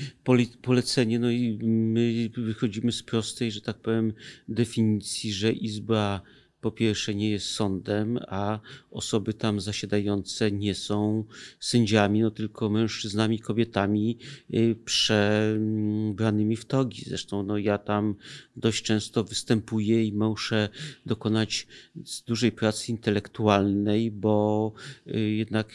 polecenie, no i my wychodzimy z prostej, że tak powiem, definicji, że Izba po pierwsze nie jest sądem, a osoby tam zasiadające nie są sędziami, no tylko mężczyznami, kobietami y, przebranymi w togi. Zresztą no, ja tam dość często występuję i muszę dokonać dużej pracy intelektualnej, bo y, jednak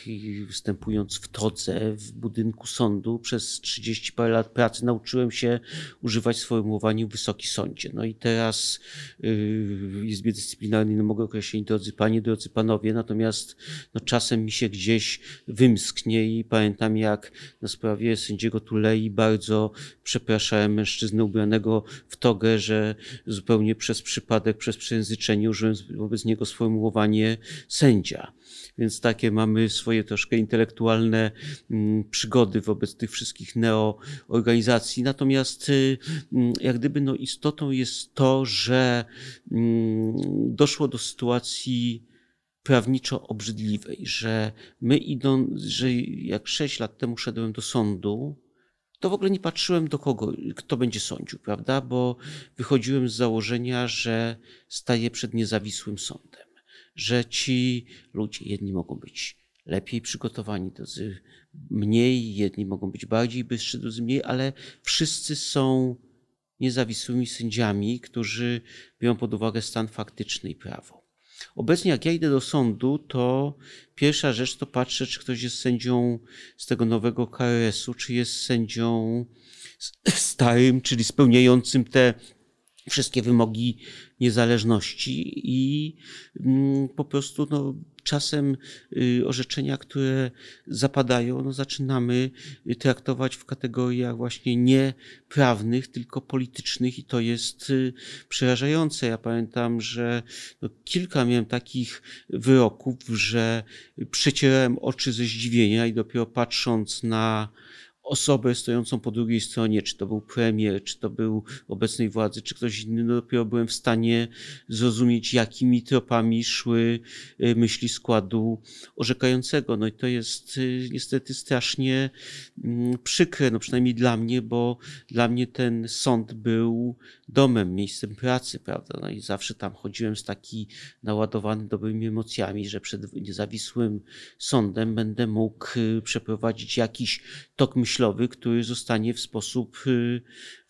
występując w todze w budynku sądu przez 30 parę lat pracy nauczyłem się używać sformułowania wysoki sądzie. No i teraz y, Izbie Dyscyplinarnej no mogę określić, drodzy panie, drodzy panowie, natomiast no, czasem mi się gdzieś wymsknie i pamiętam jak na sprawie sędziego Tulei bardzo przepraszałem mężczyznę ubranego w togę, że zupełnie przez przypadek, przez przejęzyczenie użyłem wobec niego sformułowanie sędzia. Więc takie mamy swoje troszkę intelektualne mm, przygody wobec tych wszystkich neoorganizacji. Natomiast y, mm, jak gdyby no istotą jest to, że mm, doszło do sytuacji prawniczo obrzydliwej, że my idąc, że jak sześć lat temu szedłem do sądu, to w ogóle nie patrzyłem do kogo, kto będzie sądził, prawda? Bo wychodziłem z założenia, że staję przed niezawisłym sądem że ci ludzie, jedni mogą być lepiej przygotowani, drudzy mniej, jedni mogą być bardziej bystrzy, drudzy mniej, ale wszyscy są niezawisłymi sędziami, którzy biorą pod uwagę stan faktyczny i prawo. Obecnie jak ja idę do sądu, to pierwsza rzecz to patrzę, czy ktoś jest sędzią z tego nowego KRS-u, czy jest sędzią starym, czyli spełniającym te wszystkie wymogi niezależności i mm, po prostu no, czasem y, orzeczenia, które zapadają, no, zaczynamy traktować w kategoriach właśnie nie prawnych, tylko politycznych i to jest y, przerażające. Ja pamiętam, że no, kilka miałem takich wyroków, że przecierałem oczy ze zdziwienia i dopiero patrząc na osobę stojącą po drugiej stronie, czy to był premier, czy to był obecnej władzy, czy ktoś inny, no dopiero byłem w stanie zrozumieć, jakimi tropami szły y, myśli składu orzekającego. No i to jest y, niestety strasznie mm, przykre, no przynajmniej dla mnie, bo dla mnie ten sąd był domem, miejscem pracy, prawda? No i zawsze tam chodziłem z taki naładowany dobrymi emocjami, że przed niezawisłym sądem będę mógł y, przeprowadzić jakiś tok myśli myślowy, który zostanie w sposób y,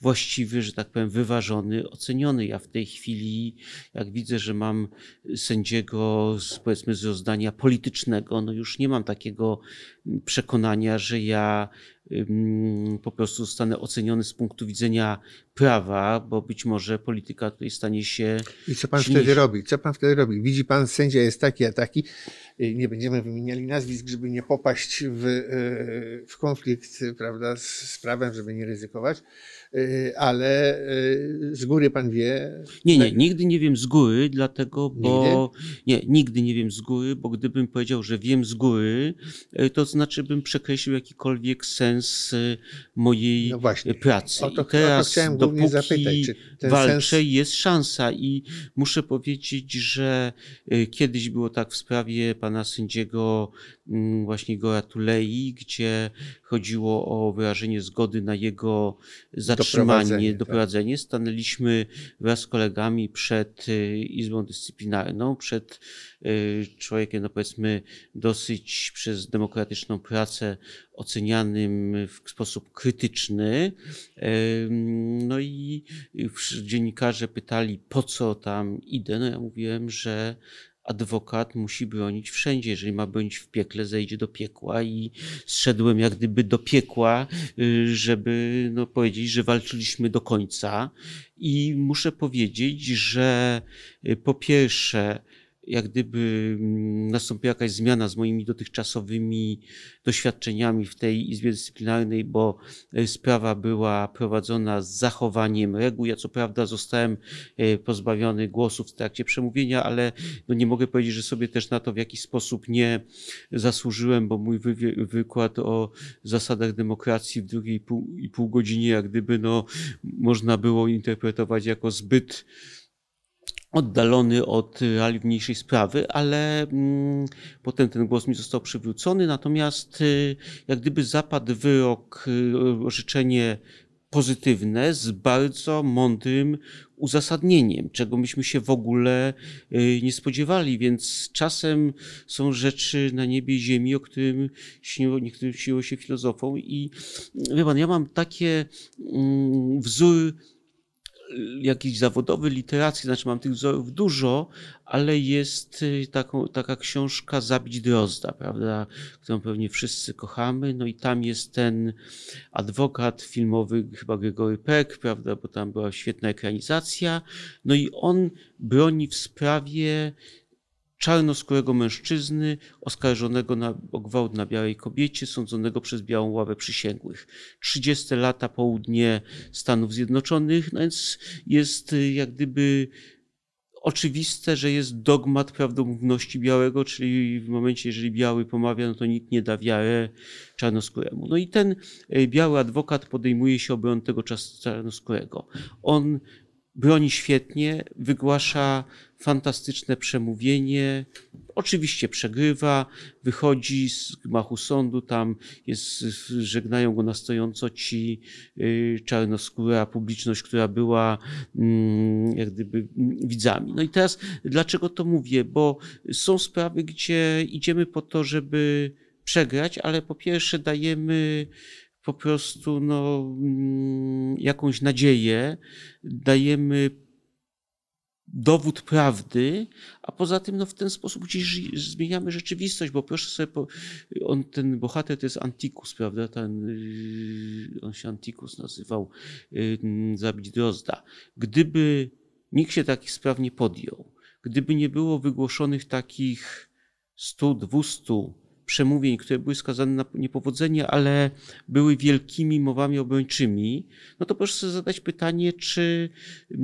właściwy, że tak powiem, wyważony, oceniony. Ja w tej chwili, jak widzę, że mam sędziego z, powiedzmy z rozdania politycznego, no już nie mam takiego mm, przekonania, że ja po prostu zostanę oceniony z punktu widzenia prawa, bo być może polityka tutaj stanie się. I co pan wtedy robi? Co pan wtedy robi? Widzi pan, sędzia jest taki, a taki. Y, nie będziemy wymieniali nazwisk, żeby nie popaść w, y, w konflikt y, prawda, z, z prawem, żeby nie ryzykować. Y, ale y, z góry pan wie. Nie, nie, tak? nigdy nie wiem z góry, dlatego, bo. Nigdy? Nie, nigdy nie wiem z góry, bo gdybym powiedział, że wiem z góry, y, to znaczy bym przekreślił jakikolwiek sens mojej no właśnie. pracy. O to, I teraz, o to chciałem dopóki zapytać, czy ten walczę, sens... jest szansa i muszę powiedzieć, że kiedyś było tak w sprawie pana sędziego Mm, właśnie Gora Tulei, gdzie chodziło o wyrażenie zgody na jego zatrzymanie, doprowadzenie. Tak. doprowadzenie. Tak. Stanęliśmy wraz z kolegami przed y, Izbą Dyscyplinarną, przed y, człowiekiem, no powiedzmy, dosyć przez demokratyczną pracę ocenianym w sposób krytyczny. No i dziennikarze pytali, po co tam idę. No ja mówiłem, że adwokat musi bronić wszędzie. Jeżeli ma bronić w piekle, zejdzie do piekła i zszedłem jak gdyby do piekła, y, żeby no, powiedzieć, że walczyliśmy do końca. I muszę powiedzieć, że y, po pierwsze, jak gdyby mm, nastąpiła jakaś zmiana z moimi dotychczasowymi doświadczeniami w tej Izbie Dyscyplinarnej, bo e, sprawa była prowadzona z zachowaniem reguł. Ja co prawda zostałem e, pozbawiony głosu w trakcie przemówienia, ale no nie mogę powiedzieć, że sobie też na to w jakiś sposób nie zasłużyłem, bo mój wy wykład o zasadach demokracji w drugiej pół, i pół godzinie jak gdyby no, można było interpretować jako zbyt oddalony od realiów mniejszej sprawy, ale mm, potem ten głos mi został przywrócony, natomiast y, jak gdyby zapadł wyrok, y, orzeczenie pozytywne z bardzo mądrym uzasadnieniem, czego myśmy się w ogóle y, nie spodziewali, więc czasem są rzeczy na niebie i ziemi, o którym śniło, niektórym śniło się filozofą i wie pan, ja mam takie mm, wzór jakiś zawodowy, literacki, znaczy mam tych wzorów dużo, ale jest y, taką, taka książka Zabić Drozda, prawda, którą pewnie wszyscy kochamy, no i tam jest ten adwokat filmowy, chyba Gregory Peck, prawda, bo tam była świetna ekranizacja, no i on broni w sprawie czarnoskórego mężczyzny oskarżonego na, o gwałt na białej kobiecie, sądzonego przez Białą Ławę Przysięgłych. 30 lata południe Stanów Zjednoczonych, no więc jest y, jak gdyby oczywiste, że jest dogmat prawdomówności białego, czyli w momencie, jeżeli biały pomawia, no to nikt nie da wiarę czarnoskóremu. No i ten y, biały adwokat podejmuje się obrony tego czarnoskórego. On broni świetnie, wygłasza fantastyczne przemówienie. Oczywiście przegrywa, wychodzi z gmachu sądu, tam jest, żegnają go na stojąco ci y, czarnoskóra publiczność, która była mm, jak gdyby mm, widzami. No i teraz dlaczego to mówię? Bo są sprawy, gdzie idziemy po to, żeby przegrać, ale po pierwsze dajemy po prostu no, mm, jakąś nadzieję, dajemy dowód prawdy, a poza tym no, w ten sposób gdzieś zmieniamy rzeczywistość, bo proszę sobie, po, on, ten bohater to jest Antikus, prawda? Ten, yy, on się Antikus nazywał, yy, zabić Drozda. Gdyby nikt się takich spraw nie podjął, gdyby nie było wygłoszonych takich 100, 200 przemówień, które były skazane na niepowodzenie, ale były wielkimi mowami obrończymi, no to proszę zadać pytanie, czy 30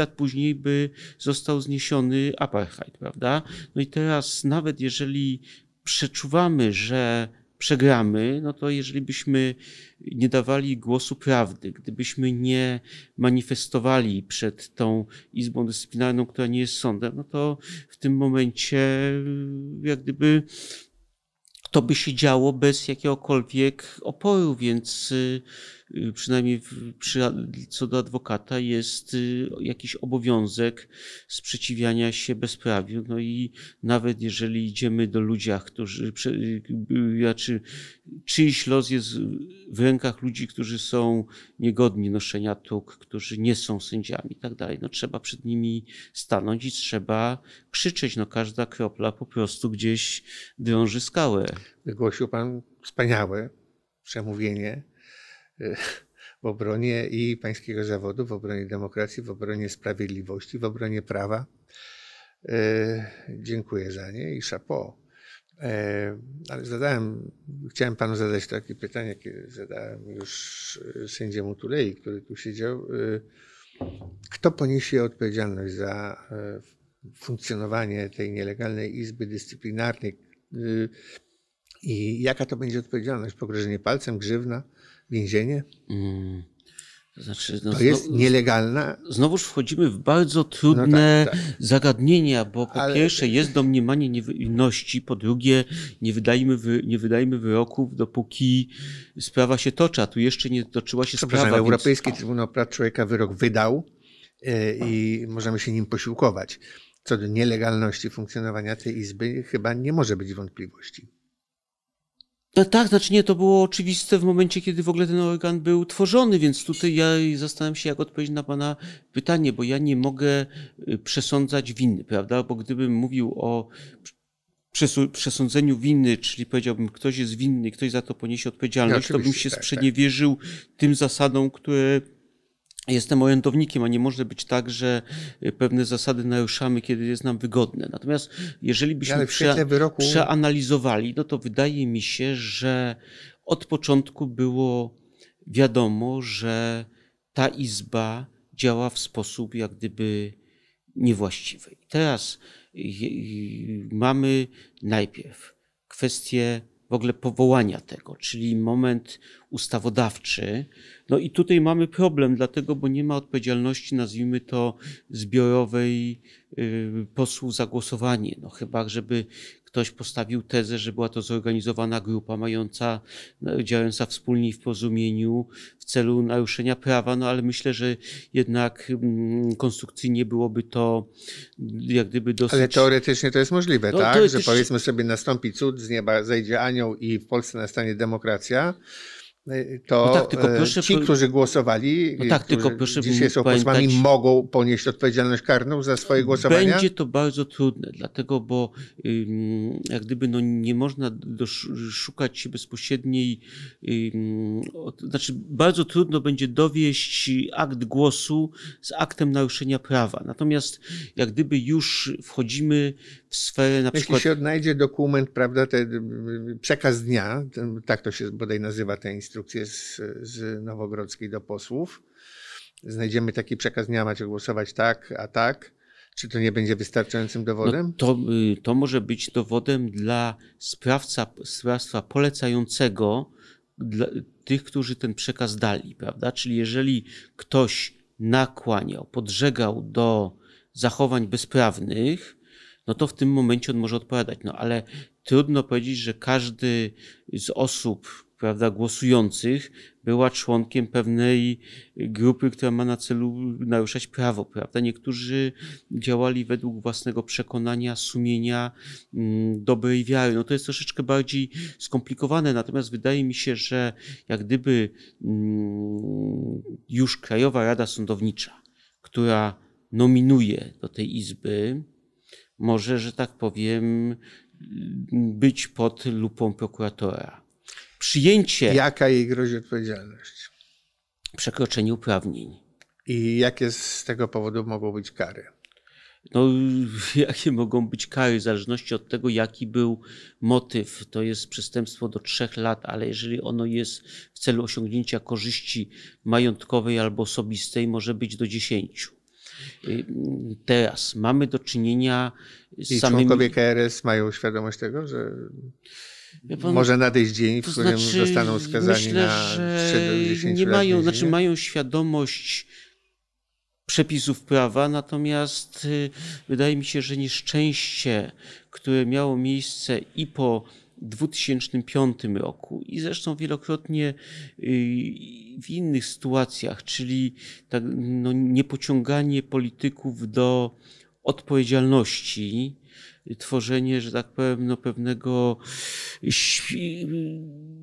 mm, lat później by został zniesiony apartheid, prawda? No i teraz nawet jeżeli przeczuwamy, że przegramy, no to jeżeli byśmy nie dawali głosu prawdy, gdybyśmy nie manifestowali przed tą Izbą Dyscyplinarną, która nie jest sądem, no to w tym momencie y, jak gdyby to by się działo bez jakiegokolwiek oporu, więc y, Y, przynajmniej przy, co do adwokata, jest y, jakiś obowiązek sprzeciwiania się bezprawiu. No i nawet jeżeli idziemy do ludziach, którzy, y, czy, znaczy, czyjś los jest w rękach ludzi, którzy są niegodni noszenia tuk, którzy nie są sędziami i tak dalej, no trzeba przed nimi stanąć i trzeba krzyczeć. No każda kropla po prostu gdzieś drąży skałę. Wygłosił pan wspaniałe przemówienie w obronie i pańskiego zawodu, w obronie demokracji, w obronie sprawiedliwości, w obronie prawa. E, dziękuję za nie i Szapo. E, ale zadałem, chciałem panu zadać takie pytanie, kiedy zadałem już e, sędziemu Tulei, który tu siedział. Kto poniesie odpowiedzialność za funkcjonowanie tej nielegalnej Izby Dyscyplinarnej i jaka to będzie odpowiedzialność? Pogrożenie palcem, grzywna? więzienie? Mm. To, znaczy, no, to jest znowu, nielegalna. Znowuż wchodzimy w bardzo trudne no tak, tak. zagadnienia, bo po Ale... pierwsze jest domniemanie niewinności, po drugie nie wydajmy, wy, nie wydajmy wyroków, dopóki sprawa się toczy, a tu jeszcze nie toczyła się sprawa. Więc... Europejski Trybunał Praw Człowieka wyrok wydał yy, i możemy się nim posiłkować. Co do nielegalności funkcjonowania tej izby chyba nie może być wątpliwości. No tak, znaczy nie, to było oczywiste w momencie, kiedy w ogóle ten organ był tworzony, więc tutaj ja zastanawiam się, jak odpowiedzieć na Pana pytanie, bo ja nie mogę y, przesądzać winy, prawda? Bo gdybym mówił o przesądzeniu winy, czyli powiedziałbym, ktoś jest winny, ktoś za to poniesie odpowiedzialność, no, to bym się tak, sprzeniewierzył tak. tym zasadom, które Jestem orientownikiem, a nie może być tak, że y, pewne zasady naruszamy, kiedy jest nam wygodne. Natomiast jeżeli byśmy prze, wyroku... przeanalizowali, no to wydaje mi się, że od początku było wiadomo, że ta izba działa w sposób jak gdyby niewłaściwy. I teraz y, y, mamy najpierw kwestię ogóle powołania tego, czyli moment ustawodawczy. No i tutaj mamy problem, dlatego, bo nie ma odpowiedzialności, nazwijmy to, zbiorowej y, posłów za głosowanie. No chyba, żeby Ktoś postawił tezę, że była to zorganizowana grupa mająca, no, działająca wspólnie w porozumieniu w celu naruszenia prawa, no ale myślę, że jednak mm, konstrukcyjnie byłoby to mm, jak gdyby dosyć... Ale teoretycznie to jest możliwe, no, tak? Teoretycznie... Że powiedzmy sobie nastąpi cud, z nieba zejdzie anioł i w Polsce nastanie demokracja, to no tak, tylko e, proszę, ci, którzy głosowali, no tak, którzy tylko proszę dzisiaj są pamiętać, posłami, mogą ponieść odpowiedzialność karną za swoje głosowania? Będzie to bardzo trudne, dlatego, bo jak gdyby no, nie można szukać bezpośredniej, znaczy bardzo trudno będzie dowieść akt głosu z aktem naruszenia prawa. Natomiast jak gdyby już wchodzimy sfery na Jeśli przykład... Jeśli się odnajdzie dokument, prawda, te, y, y, przekaz dnia, tak to się bodaj nazywa te instrukcje z, z Nowogrodzkiej do posłów, znajdziemy taki przekaz dnia, macie głosować tak, a tak, czy to nie będzie wystarczającym no dowodem? No to, y, to może być dowodem dla sprawca, sprawstwa polecającego, dla tych, którzy ten przekaz dali, prawda? Czyli jeżeli ktoś nakłaniał, podżegał do zachowań bezprawnych, no to w tym momencie on może odpowiadać. No ale trudno powiedzieć, że każdy z osób, prawda, głosujących była członkiem pewnej grupy, która ma na celu naruszać prawo, prawda? Niektórzy działali według własnego przekonania, sumienia, mm, dobrej wiary. No to jest troszeczkę bardziej skomplikowane, natomiast wydaje mi się, że jak gdyby mm, już Krajowa Rada Sądownicza, która nominuje do tej izby, może, że tak powiem, być pod lupą prokuratora. Przyjęcie. Jaka jej grozi odpowiedzialność? Przekroczenie uprawnień. I jakie z tego powodu mogą być kary? No, jakie mogą być kary, w zależności od tego, jaki był motyw. To jest przestępstwo do trzech lat, ale jeżeli ono jest w celu osiągnięcia korzyści majątkowej albo osobistej, może być do dziesięciu. Y, teraz mamy do czynienia z I samymi... członkowie KRS mają świadomość tego, że pan, może nadejść dzień, w którym znaczy, zostaną skazani myślę, na 7 nie mają, znaczy mają świadomość przepisów prawa, natomiast y, wydaje mi się, że nieszczęście, które miało miejsce i po 2005 roku i zresztą wielokrotnie y, w innych sytuacjach, czyli tak, no, niepociąganie polityków do odpowiedzialności tworzenie, że tak powiem, no pewnego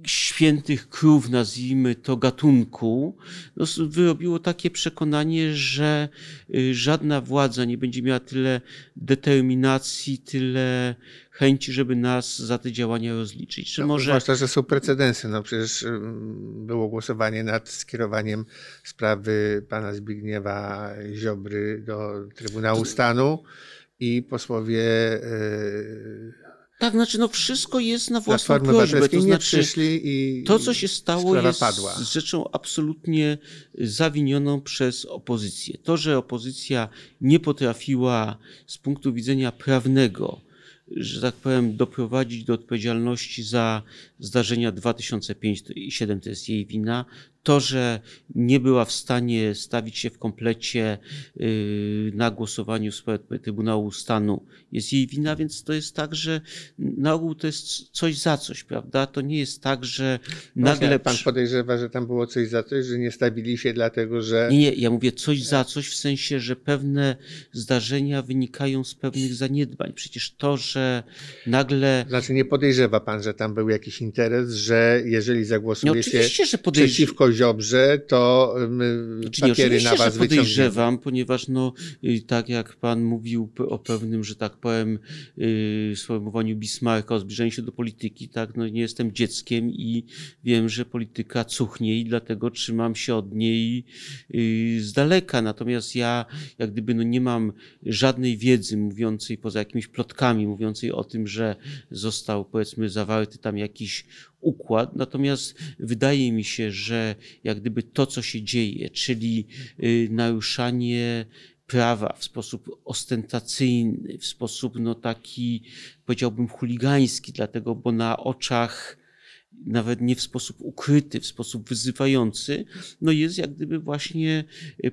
świętych krów, nazwijmy to, gatunku, no, wyrobiło takie przekonanie, że y, żadna władza nie będzie miała tyle determinacji, tyle chęci, żeby nas za te działania rozliczyć. Czy no, może... Zwłaszcza, że są precedensy. No przecież było głosowanie nad skierowaniem sprawy pana Zbigniewa Ziobry do Trybunału Stanu i posłowie. E, tak, znaczy no wszystko jest na własną prośbę. To znaczy, i to, co się stało, jest padła. rzeczą absolutnie zawinioną przez opozycję. To, że opozycja nie potrafiła z punktu widzenia prawnego, że tak powiem, doprowadzić do odpowiedzialności za zdarzenia 2005 2007 7 to jest jej wina. To, że nie była w stanie stawić się w komplecie yy, na głosowaniu z Trybunału Stanu jest jej wina, więc to jest tak, że na ogół to jest coś za coś, prawda? To nie jest tak, że nagle... pan podejrzewa, że tam było coś za coś, że nie stawili się dlatego, że... Nie, nie, ja mówię coś za coś w sensie, że pewne zdarzenia wynikają z pewnych zaniedbań. Przecież to, że nagle... Znaczy nie podejrzewa pan, że tam był jakiś interes, że jeżeli zagłosujecie nie, że podejrz... przeciwko Ziobrze, to znaczy, papiery na was że podejrzewam, ponieważ no, y, tak jak pan mówił o pewnym, że tak powiem, yy, sformułowaniu Bismarcka o zbliżeniu się do polityki, tak, no nie jestem dzieckiem i wiem, że polityka cuchnie i dlatego trzymam się od niej yy, z daleka. Natomiast ja jak gdyby no, nie mam żadnej wiedzy mówiącej poza jakimiś plotkami, mówiącej o tym, że został powiedzmy zawarty tam jakiś układ. Natomiast wydaje mi się, że jak gdyby to, co się dzieje, czyli y, naruszanie prawa w sposób ostentacyjny, w sposób no taki, powiedziałbym, chuligański, dlatego, bo na oczach nawet nie w sposób ukryty, w sposób wyzywający, no jest jak gdyby właśnie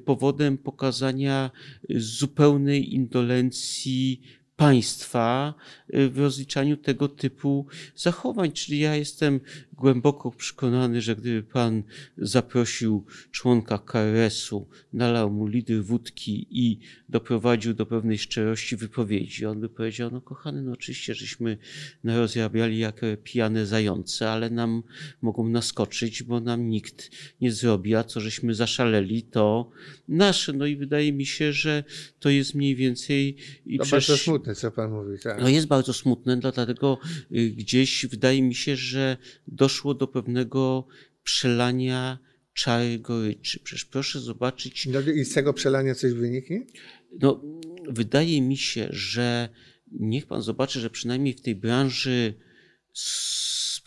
powodem pokazania y, zupełnej indolencji państwa y, w rozliczaniu tego typu zachowań. Czyli ja jestem głęboko przekonany, że gdyby pan zaprosił członka KRS-u, nalał mu lidy wódki i doprowadził do pewnej szczerości wypowiedzi, on by powiedział, no kochany, no oczywiście, żeśmy rozrabiali jak pijane zające, ale nam mogą naskoczyć, bo nam nikt nie zrobi, a co żeśmy zaszaleli, to nasze. No i wydaje mi się, że to jest mniej więcej... I to przecież... bardzo smutne, co pan mówi. Tak? No jest bardzo smutne, dlatego y, gdzieś wydaje mi się, że do doszło do pewnego przelania czary goryczy. Przecież proszę zobaczyć. I z tego przelania coś wyniknie? No, wydaje mi się, że niech pan zobaczy, że przynajmniej w tej branży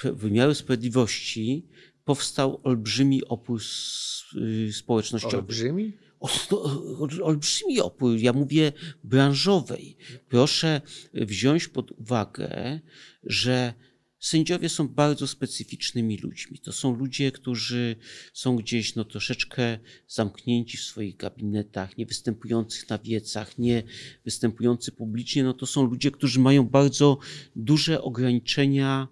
wymiaru sprawiedliwości powstał olbrzymi opór y, społecznościowy. Olbrzymi? No, olbrzymi opór, ja mówię branżowej. Proszę wziąć pod uwagę, że Sędziowie są bardzo specyficznymi ludźmi. To są ludzie, którzy są gdzieś no, troszeczkę zamknięci w swoich gabinetach, nie występujących na wiecach, nie występujący publicznie. No, to są ludzie, którzy mają bardzo duże ograniczenia,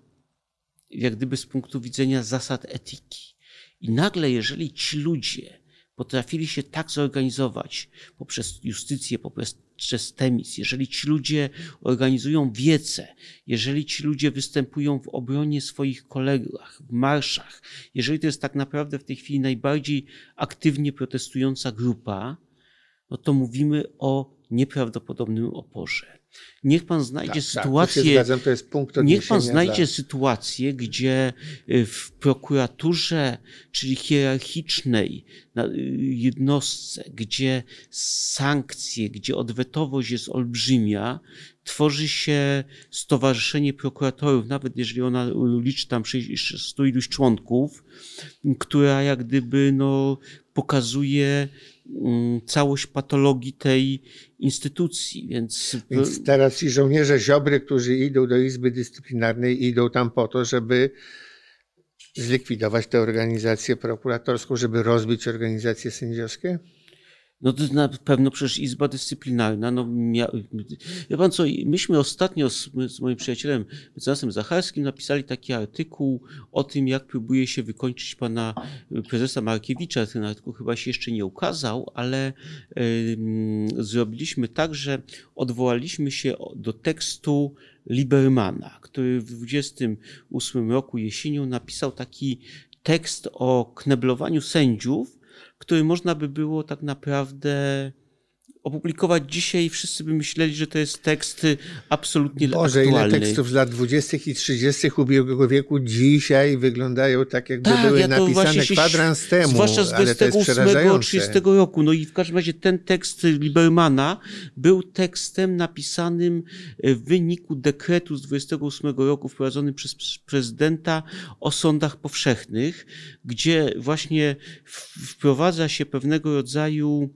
jak gdyby z punktu widzenia zasad etyki. I nagle, jeżeli ci ludzie potrafili się tak zorganizować poprzez justycję, poprzez przez temis, jeżeli ci ludzie organizują wiece, jeżeli ci ludzie występują w obronie swoich kolegów, w marszach, jeżeli to jest tak naprawdę w tej chwili najbardziej aktywnie protestująca grupa, no to mówimy o nieprawdopodobnym oporze. Niech pan znajdzie tak, tak sytuację. Tak, zgadzam, to jest punkt niech pan znajdzie dla... sytuację, gdzie y, w prokuraturze, czyli hierarchicznej y, jednostce, gdzie sankcje, gdzie odwetowość jest olbrzymia, tworzy się stowarzyszenie prokuratorów, nawet jeżeli ona liczy tam 100 iluś członków, która jak gdyby no, pokazuje Mm, całość patologii tej instytucji. Więc... więc teraz ci żołnierze Ziobry, którzy idą do Izby Dyscyplinarnej, idą tam po to, żeby zlikwidować tę organizację prokuratorską, żeby rozbić organizacje sędziowskie? No to na pewno przecież Izba Dyscyplinarna. No mia... Wie pan co, myśmy ostatnio z, z moim przyjacielem Mecenasem Zacharskim napisali taki artykuł o tym, jak próbuje się wykończyć pana e, prezesa Markiewicza. Ten artykuł chyba się jeszcze nie ukazał, ale zrobiliśmy tak, że odwołaliśmy się do tekstu Libermana, który w 28 roku jesienią napisał taki tekst o kneblowaniu sędziów, który można by było tak naprawdę opublikować dzisiaj, wszyscy by myśleli, że to jest tekst absolutnie Boże, aktualny. Boże, ile tekstów z lat 20. i 30. ubiegłego wieku dzisiaj wyglądają tak, jakby tak, były ja napisane kwadrans się, temu, zwłaszcza z ale 30 roku. No i w każdym razie ten tekst Libermana był tekstem napisanym w wyniku dekretu z 28 roku wprowadzonym przez prezydenta o sądach powszechnych, gdzie właśnie wprowadza się pewnego rodzaju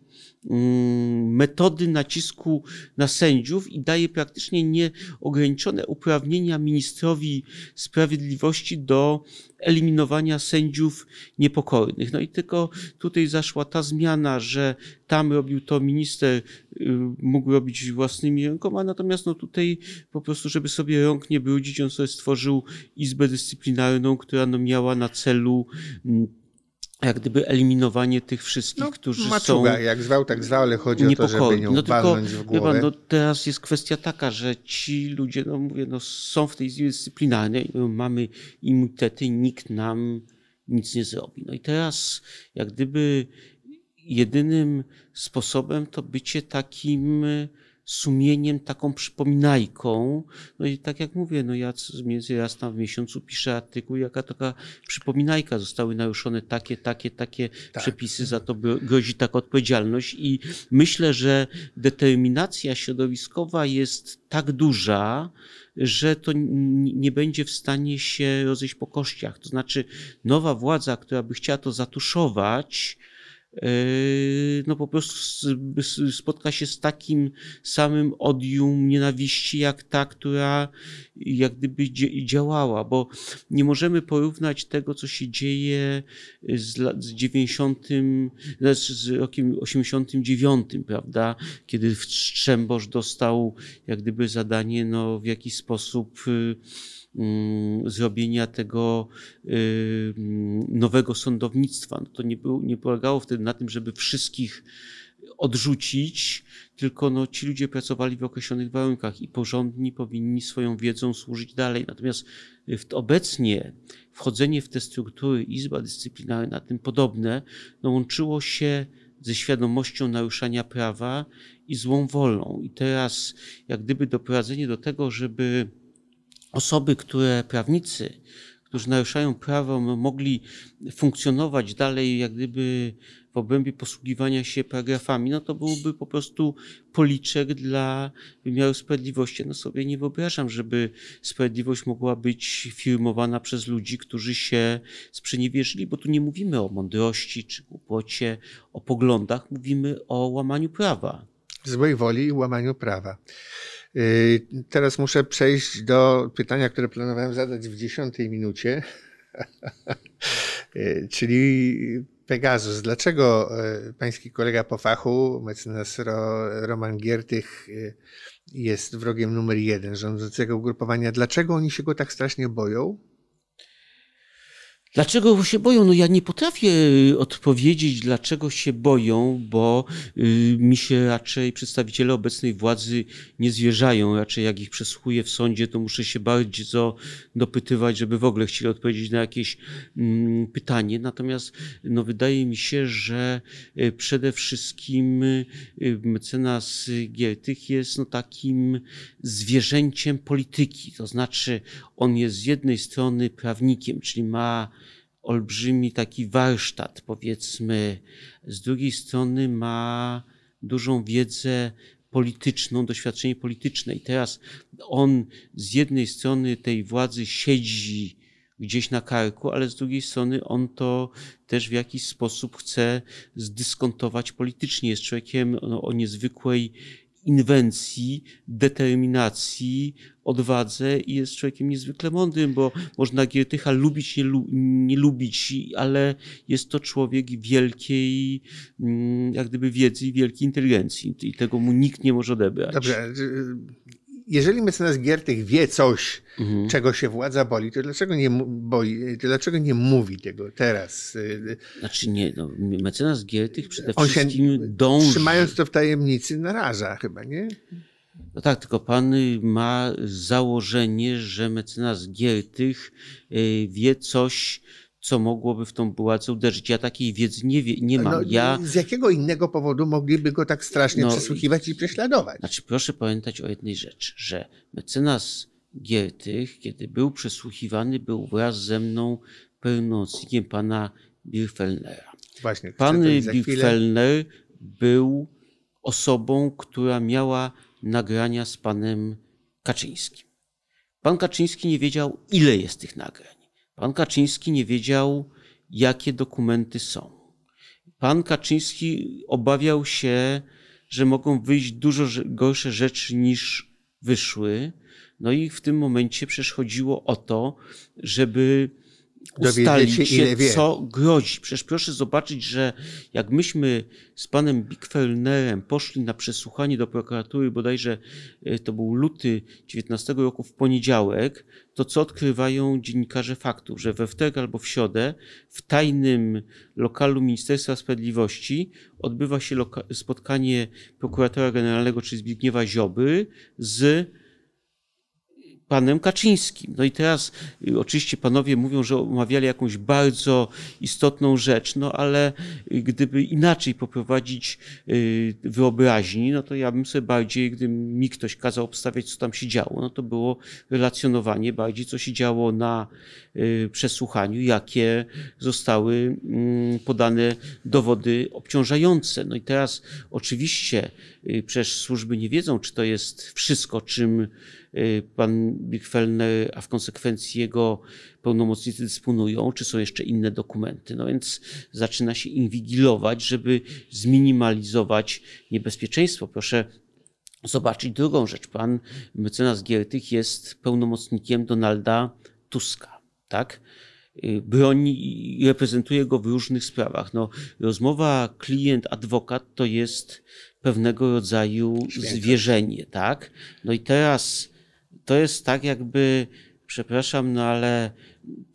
Mm, metody nacisku na sędziów i daje praktycznie nieograniczone uprawnienia ministrowi sprawiedliwości do eliminowania sędziów niepokornych. No i tylko tutaj zaszła ta zmiana, że tam robił to minister, y, mógł robić własnymi rękoma, natomiast no tutaj po prostu, żeby sobie rąk nie brudzić, on sobie stworzył Izbę Dyscyplinarną, która no miała na celu mm, jak gdyby eliminowanie tych wszystkich, no, którzy maczuga, są... jak zwał, tak zwał, ale chodzi o to, żeby nią no, tylko, w głowę. Pan, no, teraz jest kwestia taka, że ci ludzie, no mówię, no, są w tej Izbie Dyscyplinarnej, no, mamy immunitety, nikt nam nic nie zrobi. No i teraz jak gdyby jedynym sposobem to bycie takim sumieniem, taką przypominajką. No i tak jak mówię, no ja między jasna w miesiącu piszę artykuł, jaka taka przypominajka, zostały naruszone takie, takie, takie tak. przepisy, za to grozi taka odpowiedzialność i myślę, że determinacja środowiskowa jest tak duża, że to nie będzie w stanie się rozejść po kościach. To znaczy nowa władza, która by chciała to zatuszować, Yy, no po prostu spotka się z takim samym odium nienawiści, jak ta, która jak gdyby działała, bo nie możemy porównać tego, co się dzieje z, lat, z 90, znaczy z rokiem 89, prawda, kiedy Strzembosz dostał jak gdyby zadanie, no w jakiś sposób y, Mm, zrobienia tego y, nowego sądownictwa. No to nie, było, nie polegało wtedy na tym, żeby wszystkich odrzucić, tylko no, ci ludzie pracowali w określonych warunkach i porządni powinni swoją wiedzą służyć dalej. Natomiast obecnie wchodzenie w te struktury, Izba Dyscyplinarna, tym podobne, no, łączyło się ze świadomością naruszania prawa i złą wolą. I teraz, jak gdyby doprowadzenie do tego, żeby osoby, które prawnicy, którzy naruszają prawo, mogli funkcjonować dalej jak gdyby w obrębie posługiwania się paragrafami, no to byłby po prostu policzek dla wymiaru sprawiedliwości. No sobie nie wyobrażam, żeby sprawiedliwość mogła być firmowana przez ludzi, którzy się sprzeniewierzyli, bo tu nie mówimy o mądrości czy głupocie, o poglądach, mówimy o łamaniu prawa złej woli i łamaniu prawa. Yy, teraz muszę przejść do pytania, które planowałem zadać w dziesiątej minucie, yy, czyli Pegasus. Dlaczego yy, pański kolega po fachu, mecenas Roman Giertych, jest wrogiem numer jeden rządzącego ugrupowania? Dlaczego oni się go tak strasznie boją? Dlaczego się boją? No ja nie potrafię y, odpowiedzieć, dlaczego się boją, bo y, mi się raczej przedstawiciele obecnej władzy nie zwierzają. Raczej jak ich przesłuchuję w sądzie, to muszę się bardzo dopytywać, żeby w ogóle chcieli odpowiedzieć na jakieś mm, pytanie. Natomiast no, wydaje mi się, że y, przede wszystkim mecenas Giertych jest no, takim zwierzęciem polityki. To znaczy on jest z jednej strony prawnikiem, czyli ma olbrzymi taki warsztat, powiedzmy. Z drugiej strony ma dużą wiedzę polityczną, doświadczenie polityczne. I teraz on z jednej strony tej władzy siedzi gdzieś na karku, ale z drugiej strony on to też w jakiś sposób chce zdyskontować politycznie. Jest człowiekiem o niezwykłej inwencji, determinacji, odwadze i jest człowiekiem niezwykle mądrym, bo można Giertycha lubić, nie, lu nie lubić, ale jest to człowiek wielkiej, mm, jak gdyby wiedzy i wielkiej inteligencji i tego mu nikt nie może odebrać. Dobrze y, y, jeżeli mecenas Giertych wie coś, mhm. czego się władza boli, to dlaczego nie, boi, to dlaczego nie mówi tego teraz? Znaczy nie, no, mecenas Giertych przede On wszystkim dąży. Trzymając to w tajemnicy naraża chyba, nie? No tak, tylko pan ma założenie, że mecenas Giertych y, wie coś, co mogłoby w tą bułacę uderzyć. Ja takiej wiedzy nie, wie, nie mam. No, ja... Z jakiego innego powodu mogliby go tak strasznie no, przesłuchiwać i prześladować? Znaczy, proszę pamiętać o jednej rzeczy, że mecenas Giertych, kiedy był przesłuchiwany, był wraz ze mną pełnomocnikiem pana Birfelnera. Właśnie, Pan Birfelner był osobą, która miała nagrania z panem Kaczyńskim. Pan Kaczyński nie wiedział, ile jest tych nagrań. Pan Kaczyński nie wiedział, jakie dokumenty są. Pan Kaczyński obawiał się, że mogą wyjść dużo gorsze rzeczy niż wyszły. No i w tym momencie przeszkodziło o to, żeby ustalić się, ile wie. co grozi. Przecież proszę zobaczyć, że jak myśmy z panem Bickfellnerem poszli na przesłuchanie do prokuratury, bodajże e, to był luty 19 roku w poniedziałek, to co odkrywają dziennikarze faktów, że we wtorek albo w środę w tajnym lokalu Ministerstwa Sprawiedliwości odbywa się spotkanie prokuratora generalnego, czyli Zbigniewa Zioby z panem Kaczyńskim. No i teraz y, oczywiście panowie mówią, że omawiali jakąś bardzo istotną rzecz, no ale y, gdyby inaczej poprowadzić y, wyobraźni, no to ja bym sobie bardziej, gdyby mi ktoś kazał obstawiać, co tam się działo, no to było relacjonowanie bardziej, co się działo na przesłuchaniu, jakie zostały mm, podane dowody obciążające. No i teraz oczywiście Y, przecież służby nie wiedzą, czy to jest wszystko, czym y, pan Birkfellner, a w konsekwencji jego pełnomocnicy dysponują, czy są jeszcze inne dokumenty. No więc zaczyna się inwigilować, żeby zminimalizować niebezpieczeństwo. Proszę zobaczyć drugą rzecz. Pan mecenas Giertych jest pełnomocnikiem Donalda Tuska, tak? Y, broni i reprezentuje go w różnych sprawach. No, rozmowa klient-adwokat to jest pewnego rodzaju Święta. zwierzenie, tak? No i teraz to jest tak jakby, przepraszam, no ale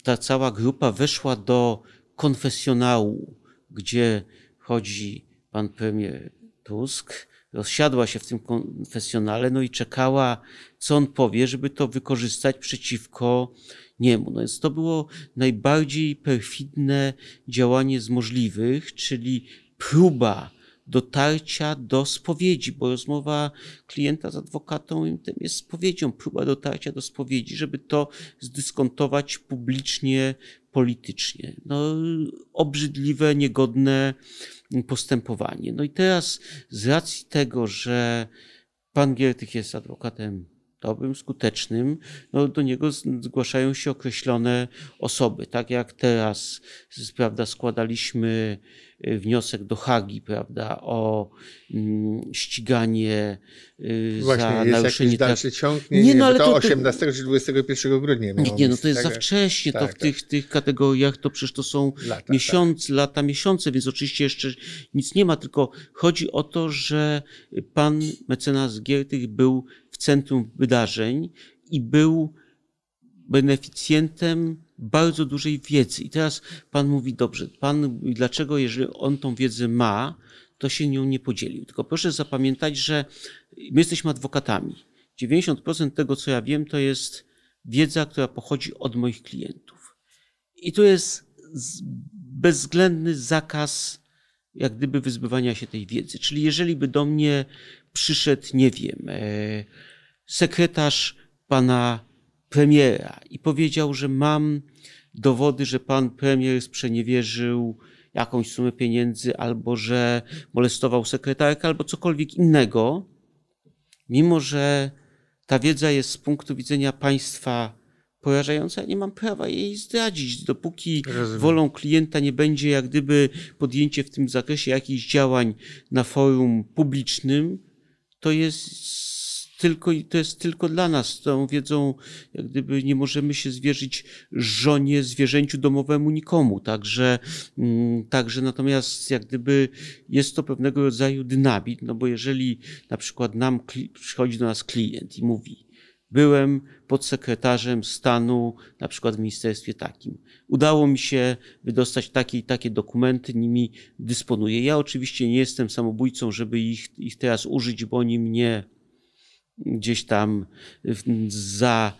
ta cała grupa weszła do konfesjonału, gdzie chodzi pan premier Tusk, rozsiadła się w tym konfesjonale, no i czekała, co on powie, żeby to wykorzystać przeciwko niemu. No więc to było najbardziej perfidne działanie z możliwych, czyli próba dotarcia do spowiedzi, bo rozmowa klienta z adwokatem tym jest spowiedzią, próba dotarcia do spowiedzi, żeby to zdyskontować publicznie, politycznie. No, obrzydliwe, niegodne postępowanie. No i teraz z racji tego, że pan Giertych jest adwokatem dobrym, skutecznym, no do niego zgłaszają się określone osoby. Tak jak teraz, prawda, składaliśmy Y, wniosek do Hagi, prawda, o mm, ściganie y, Właśnie, za jest naruszenie... Właśnie, dalszy ciąg? Nie, nie, nie no, ale to, to 18 czy 21 grudnia Nie, nie no to jest tak, za wcześnie, tak, to w tak. tak. tych, tych kategoriach to przecież to są lata, tak. lata, miesiące, więc oczywiście jeszcze nic nie ma, tylko chodzi o to, że pan mecenas Giertych był w centrum wydarzeń i był beneficjentem bardzo dużej wiedzy. I teraz Pan mówi, dobrze, Pan, dlaczego jeżeli on tą wiedzę ma, to się nią nie podzielił. Tylko proszę zapamiętać, że my jesteśmy adwokatami. 90% tego, co ja wiem, to jest wiedza, która pochodzi od moich klientów. I tu jest bezwzględny zakaz, jak gdyby, wyzbywania się tej wiedzy. Czyli jeżeli by do mnie przyszedł, nie wiem, e, sekretarz pana premiera i powiedział, że mam dowody, że pan premier sprzeniewierzył jakąś sumę pieniędzy albo że molestował sekretarkę albo cokolwiek innego, mimo że ta wiedza jest z punktu widzenia państwa porażająca, nie mam prawa jej zdradzić, dopóki Rozumiem. wolą klienta nie będzie jak gdyby podjęcie w tym zakresie jakichś działań na forum publicznym, to jest tylko, to jest tylko dla nas. Tą wiedzą, jak gdyby nie możemy się zwierzyć żonie, zwierzęciu domowemu, nikomu. Także, mm, także natomiast jak gdyby jest to pewnego rodzaju dynamit, no bo jeżeli na przykład nam przychodzi do nas klient i mówi, byłem podsekretarzem stanu, na przykład w ministerstwie takim. Udało mi się wydostać takie i takie dokumenty, nimi dysponuję. Ja oczywiście nie jestem samobójcą, żeby ich, ich teraz użyć, bo oni mnie gdzieś tam za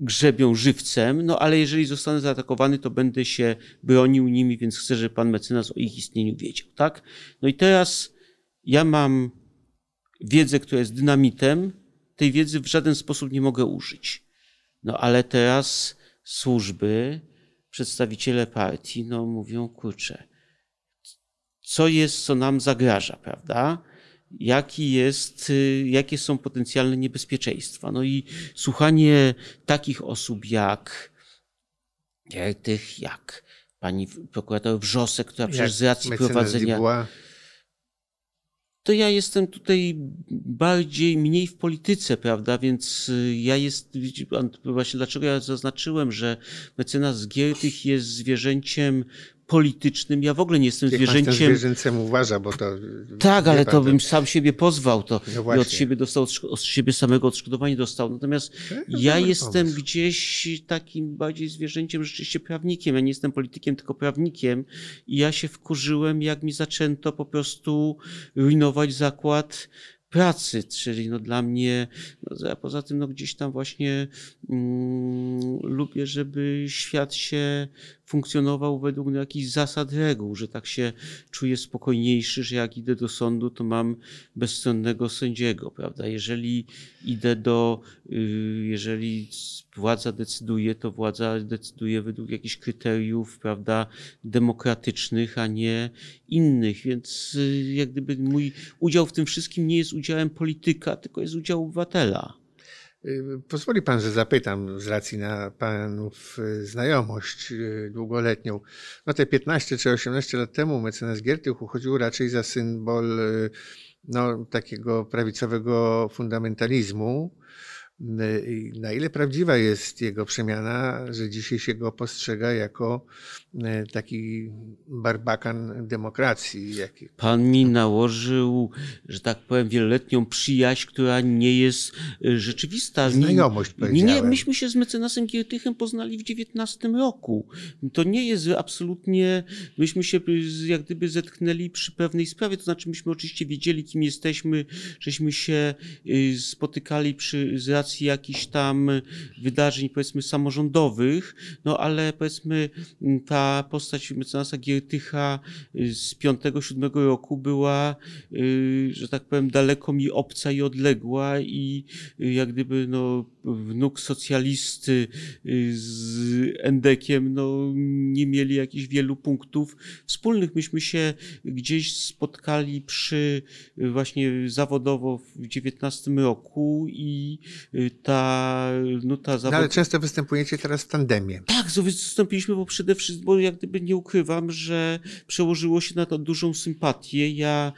grzebią żywcem, no ale jeżeli zostanę zaatakowany, to będę się bronił nimi, więc chcę, żeby pan mecenas o ich istnieniu wiedział, tak? No i teraz ja mam wiedzę, która jest dynamitem, tej wiedzy w żaden sposób nie mogę użyć. No ale teraz służby, przedstawiciele partii, no mówią, kurczę, co jest, co nam zagraża, prawda? jaki jest, y, jakie są potencjalne niebezpieczeństwa. No i słuchanie takich osób jak, jak e, tych jak pani prokurator Wrzosek, która jak przecież z racji prowadzenia... To ja jestem tutaj bardziej, mniej w polityce, prawda? Więc y, ja jest, właśnie dlaczego ja zaznaczyłem, że mecenas Giertych jest zwierzęciem politycznym. Ja w ogóle nie jestem zwierzęciem. zwierzęcem uważa, bo to... Tak, ale to bym sam siebie pozwał to. No I od siebie dostał, od siebie samego odszkodowanie dostał. Natomiast no ja jestem pomysł. gdzieś takim bardziej zwierzęciem, rzeczywiście prawnikiem. Ja nie jestem politykiem, tylko prawnikiem. I ja się wkurzyłem, jak mi zaczęto po prostu rujnować zakład pracy, czyli no dla mnie, no poza tym no gdzieś tam właśnie mm, lubię, żeby świat się funkcjonował według no, jakichś zasad, reguł, że tak się czuję spokojniejszy, że jak idę do sądu, to mam bezstronnego sędziego, prawda? Jeżeli idę do, y, jeżeli władza decyduje, to władza decyduje według jakichś kryteriów, prawda, demokratycznych, a nie innych, więc y, jak gdyby mój udział w tym wszystkim nie jest udziałem polityka, tylko jest udział obywatela. Y, pozwoli pan, że zapytam z racji na panów y, znajomość y, długoletnią. No te 15 czy 18 lat temu mecenas Giertych uchodził raczej za symbol no, takiego prawicowego fundamentalizmu. Y, na ile prawdziwa jest jego przemiana, że dzisiaj się go postrzega jako y, taki barbakan demokracji. Jaki... Pan mi nałożył, że tak powiem, wieloletnią przyjaźń, która nie jest y, rzeczywista. Znajomość, nie, nie, myśmy się z mecenasem Giertychem poznali w 19 roku. To nie jest absolutnie, myśmy się jak gdyby zetknęli przy pewnej sprawie, to znaczy myśmy oczywiście wiedzieli, kim jesteśmy, żeśmy się spotykali przy, z racji jakichś tam wydarzeń, powiedzmy, samorządowych, no ale powiedzmy, ta postać mecenasa Giertycha y, z 5-7 roku była, y, że tak powiem, daleko mi obca i odległa i y, jak gdyby, no, wnuk socjalisty y, z Endekiem no, nie mieli jakichś wielu punktów wspólnych. Myśmy się gdzieś spotkali przy y, właśnie zawodowo w XIX roku i y, ta no, no, zawodowa... No, ale często występujecie teraz w tandemie. Tak, wystąpiliśmy, bo przede wszystkim, bo jak gdyby nie ukrywam, że przełożyło się na to dużą sympatię. Ja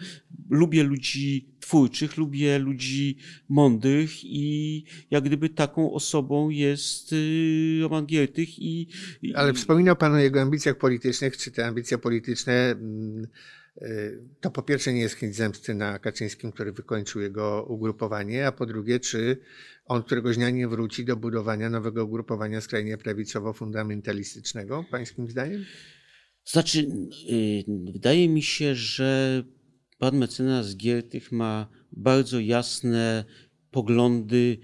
lubię ludzi twórczych, lubię ludzi mądrych i jak gdyby taką osobą jest y, Roman Giertych. I, i... Ale wspominał Pan o jego ambicjach politycznych. Czy te ambicje polityczne mm, y, to po pierwsze nie jest chęć zemsty na Kaczyńskim, który wykończył jego ugrupowanie, a po drugie, czy on któregoś dnia nie wróci do budowania nowego ugrupowania skrajnie prawicowo-fundamentalistycznego, pańskim zdaniem? Znaczy, y, wydaje mi się, że pan mecenas Giertych ma bardzo jasne poglądy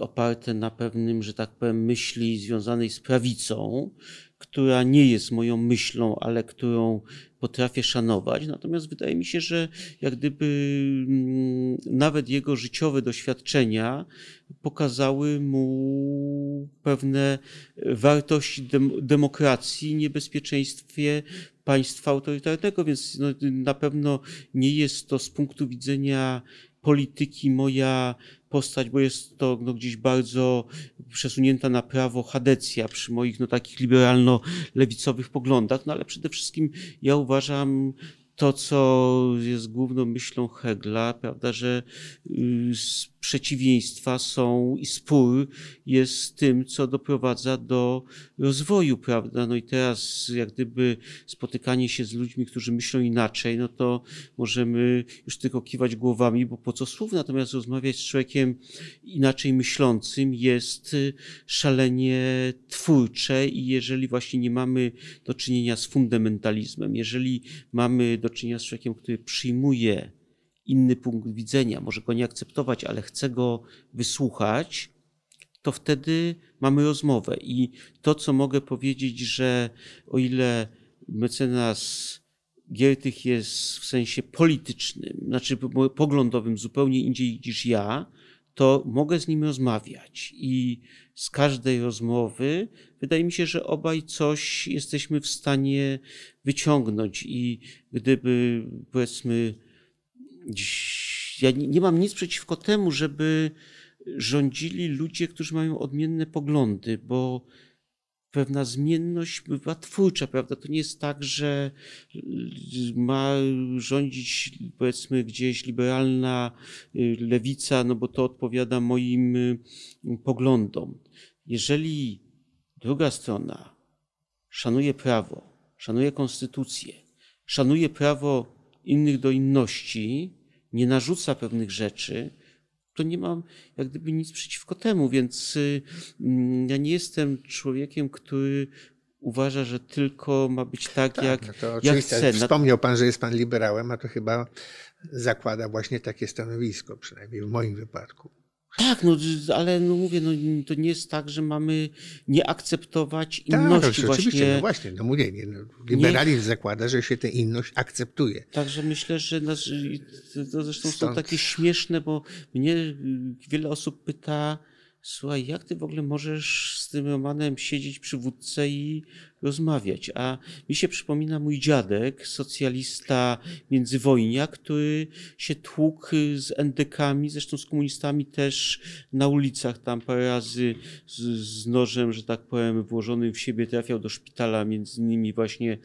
oparte na pewnym, że tak powiem, myśli związanej z prawicą która nie jest moją myślą, ale którą potrafię szanować. Natomiast wydaje mi się, że jak gdyby mm, nawet jego życiowe doświadczenia pokazały mu pewne wartości demokracji, niebezpieczeństwie państwa autorytarnego, więc no, na pewno nie jest to z punktu widzenia polityki moja postać, bo jest to no, gdzieś bardzo przesunięta na prawo Hadecja przy moich no, takich liberalno-lewicowych poglądach, no ale przede wszystkim ja uważam, to, co jest główną myślą Hegla, prawda, że y, przeciwieństwa są i spór jest tym, co doprowadza do rozwoju, prawda? No i teraz, jak gdyby spotykanie się z ludźmi, którzy myślą inaczej, no to możemy już tylko kiwać głowami, bo po co słów, natomiast rozmawiać z człowiekiem inaczej myślącym jest y, szalenie twórcze i jeżeli właśnie nie mamy do czynienia z fundamentalizmem, jeżeli mamy do czynienia z człowiekiem, który przyjmuje inny punkt widzenia, może go nie akceptować, ale chce go wysłuchać, to wtedy mamy rozmowę. I to, co mogę powiedzieć, że o ile mecenas Giertych jest w sensie politycznym, znaczy poglądowym, zupełnie indziej niż ja, to mogę z nim rozmawiać i z każdej rozmowy wydaje mi się, że obaj coś jesteśmy w stanie wyciągnąć i gdyby powiedzmy ja nie mam nic przeciwko temu, żeby rządzili ludzie, którzy mają odmienne poglądy, bo pewna zmienność była twórcza, prawda? To nie jest tak, że y, ma rządzić powiedzmy gdzieś liberalna y, lewica, no bo to odpowiada moim y, poglądom. Jeżeli druga strona szanuje prawo, szanuje konstytucję, szanuje prawo innych do inności, nie narzuca pewnych rzeczy, to nie mam jak gdyby nic przeciwko temu, więc y, mm, ja nie jestem człowiekiem, który uważa, że tylko ma być tak, tak jak, no to jak chce. Wspomniał pan, że jest pan liberałem, a to chyba zakłada właśnie takie stanowisko, przynajmniej w moim wypadku. Tak, no ale no mówię, no, to nie jest tak, że mamy nie akceptować tak, inności. Tak, oczywiście, no właśnie, no mówię, nie, no, liberalizm nie. zakłada, że się tę inność akceptuje. Także myślę, że nas, to zresztą Stąd... są takie śmieszne, bo mnie wiele osób pyta, słuchaj, jak ty w ogóle możesz z tym Romanem siedzieć przy wódce i rozmawiać. A mi się przypomina mój dziadek, socjalista międzywojnia, który się tłukł z endekami, zresztą z komunistami też na ulicach. Tam parę razy z, z nożem, że tak powiem, włożonym w siebie trafiał do szpitala, między innymi właśnie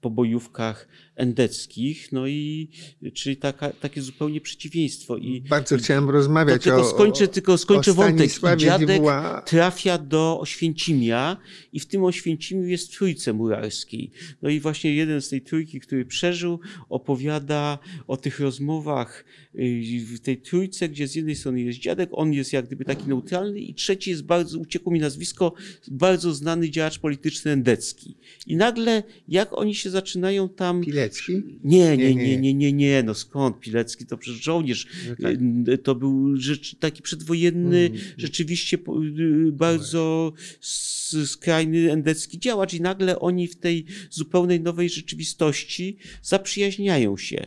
po bojówkach endeckich, no i czyli taka, takie zupełnie przeciwieństwo. I Bardzo chciałem rozmawiać tylko o, skończę, Tylko skończę o wątek. I dziadek trafia do Oświęcimia i w tym Oświęcimiu jest trójce murarskiej. No i właśnie jeden z tej trójki, który przeżył, opowiada o tych rozmowach yy, w tej trójce, gdzie z jednej strony jest dziadek, on jest jak gdyby taki neutralny i trzeci jest bardzo, uciekło mi nazwisko, bardzo znany działacz polityczny endecki. I nagle jak oni się zaczynają tam... Pilecki? Nie, nie, nie, nie, nie, nie, no skąd Pilecki, to przecież żołnierz, no tak. Yy, to był rzecz, taki przedwojenny, mm. rzeczywiście yy, bardzo skrajny endecki działacz i nagle oni w tej zupełnej nowej rzeczywistości zaprzyjaźniają się.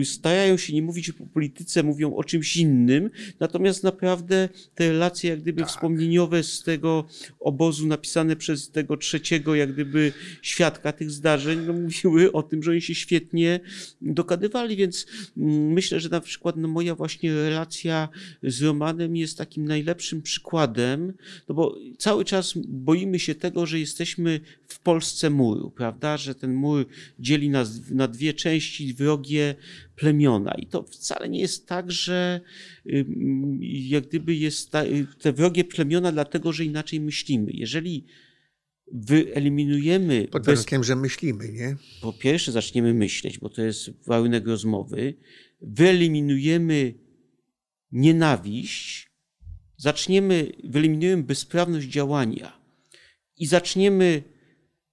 Y, stają się nie mówić o polityce, mówią o czymś innym, natomiast naprawdę te relacje jak gdyby tak. wspomnieniowe z tego obozu napisane przez tego trzeciego jak gdyby świadka tych zdarzeń no, mówiły o tym, że oni się świetnie dokadywali. więc mm, myślę, że na przykład no, moja właśnie relacja z Romanem jest takim najlepszym przykładem, no bo cały czas boimy się tego, że jesteśmy w w Polsce muru, prawda? Że ten mur dzieli nas na dwie części, wrogie plemiona. I to wcale nie jest tak, że jak gdyby jest y, te wrogie plemiona, dlatego że inaczej myślimy. Jeżeli wyeliminujemy. Pod warunkiem, bez... że myślimy, nie? Po pierwsze, zaczniemy myśleć, bo to jest warunek rozmowy. Wyeliminujemy nienawiść, zaczniemy, wyeliminujemy bezprawność działania i zaczniemy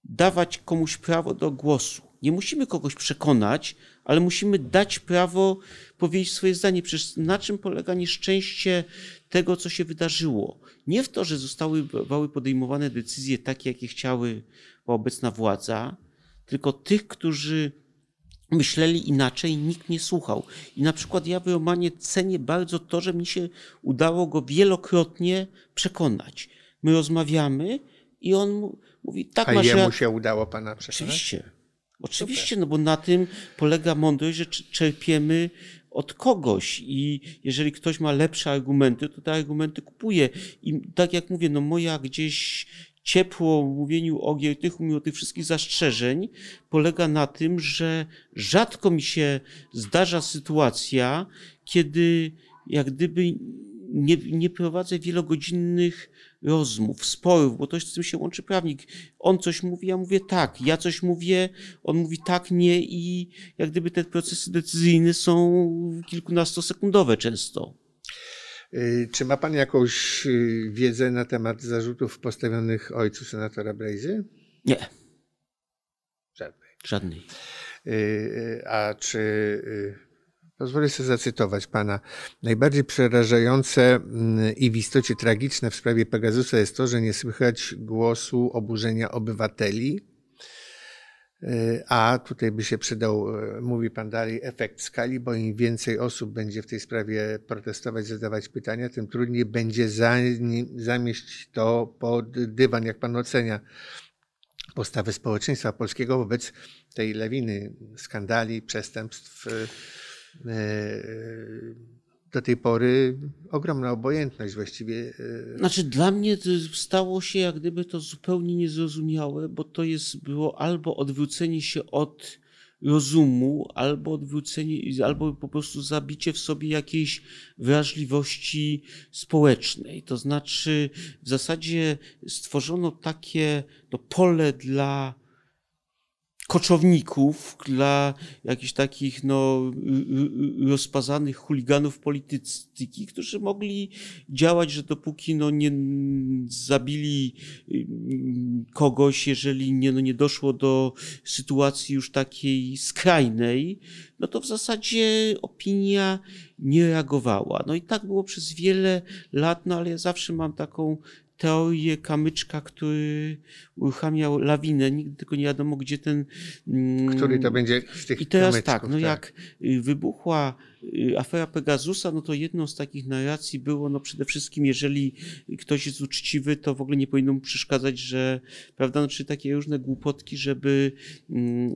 dawać komuś prawo do głosu. Nie musimy kogoś przekonać, ale musimy dać prawo powiedzieć swoje zdanie. Przecież na czym polega nieszczęście tego, co się wydarzyło? Nie w to, że zostały podejmowane decyzje takie, jakie chciały obecna władza, tylko tych, którzy myśleli inaczej, nikt nie słuchał. I na przykład ja w Romanie cenię bardzo to, że mi się udało go wielokrotnie przekonać. My rozmawiamy, i on mówi, tak A masz... A jemu się udało pana przekonać? Oczywiście. Oczywiście, Super. no bo na tym polega mądrość, że czerpiemy od kogoś i jeżeli ktoś ma lepsze argumenty, to te argumenty kupuje. I tak jak mówię, no moja gdzieś ciepło w mówieniu o tych mimo tych wszystkich zastrzeżeń, polega na tym, że rzadko mi się zdarza sytuacja, kiedy jak gdyby nie, nie prowadzę wielogodzinnych rozmów, sporów, bo to z tym się łączy prawnik. On coś mówi, ja mówię tak, ja coś mówię, on mówi tak, nie i jak gdyby te procesy decyzyjne są kilkunastosekundowe często. Y, czy ma pan jakąś y, wiedzę na temat zarzutów postawionych ojcu senatora Brejzy? Nie. Żadnej. Żadnej. Y, a czy Pozwolę sobie zacytować pana. Najbardziej przerażające mm, i w istocie tragiczne w sprawie Pegasusa jest to, że nie słychać głosu oburzenia obywateli, e, a tutaj by się przydał, e, mówi pan dalej, efekt skali, bo im więcej osób będzie w tej sprawie protestować, zadawać pytania, tym trudniej będzie zamieść to pod dywan, jak pan ocenia postawę społeczeństwa polskiego wobec tej lawiny skandali, przestępstw. E, E, e, do tej pory ogromna obojętność właściwie. E, znaczy dla mnie stało się jak gdyby to zupełnie niezrozumiałe, bo to jest było albo odwrócenie się od rozumu, albo odwrócenie, albo po prostu zabicie w sobie jakiejś wrażliwości społecznej. To znaczy w zasadzie stworzono takie to no, pole dla koczowników, dla jakichś takich no, rozpazanych chuliganów polityki, którzy mogli działać, że dopóki no, nie zabili mm, kogoś, jeżeli nie, no, nie doszło do sytuacji już takiej skrajnej, no to w zasadzie opinia nie reagowała. No i tak było przez wiele lat, no ale ja zawsze mam taką teorię kamyczka, który uruchamiał lawinę. Nigdy tylko nie wiadomo, gdzie ten. Mm, który to będzie w tych I teraz tak, no tak. jak y, wybuchła y, afera Pegasusa, no to jedną z takich narracji było, no przede wszystkim, jeżeli ktoś jest uczciwy, to w ogóle nie powinno mu przeszkadzać, że, prawda, no, czy takie różne głupotki, żeby mm,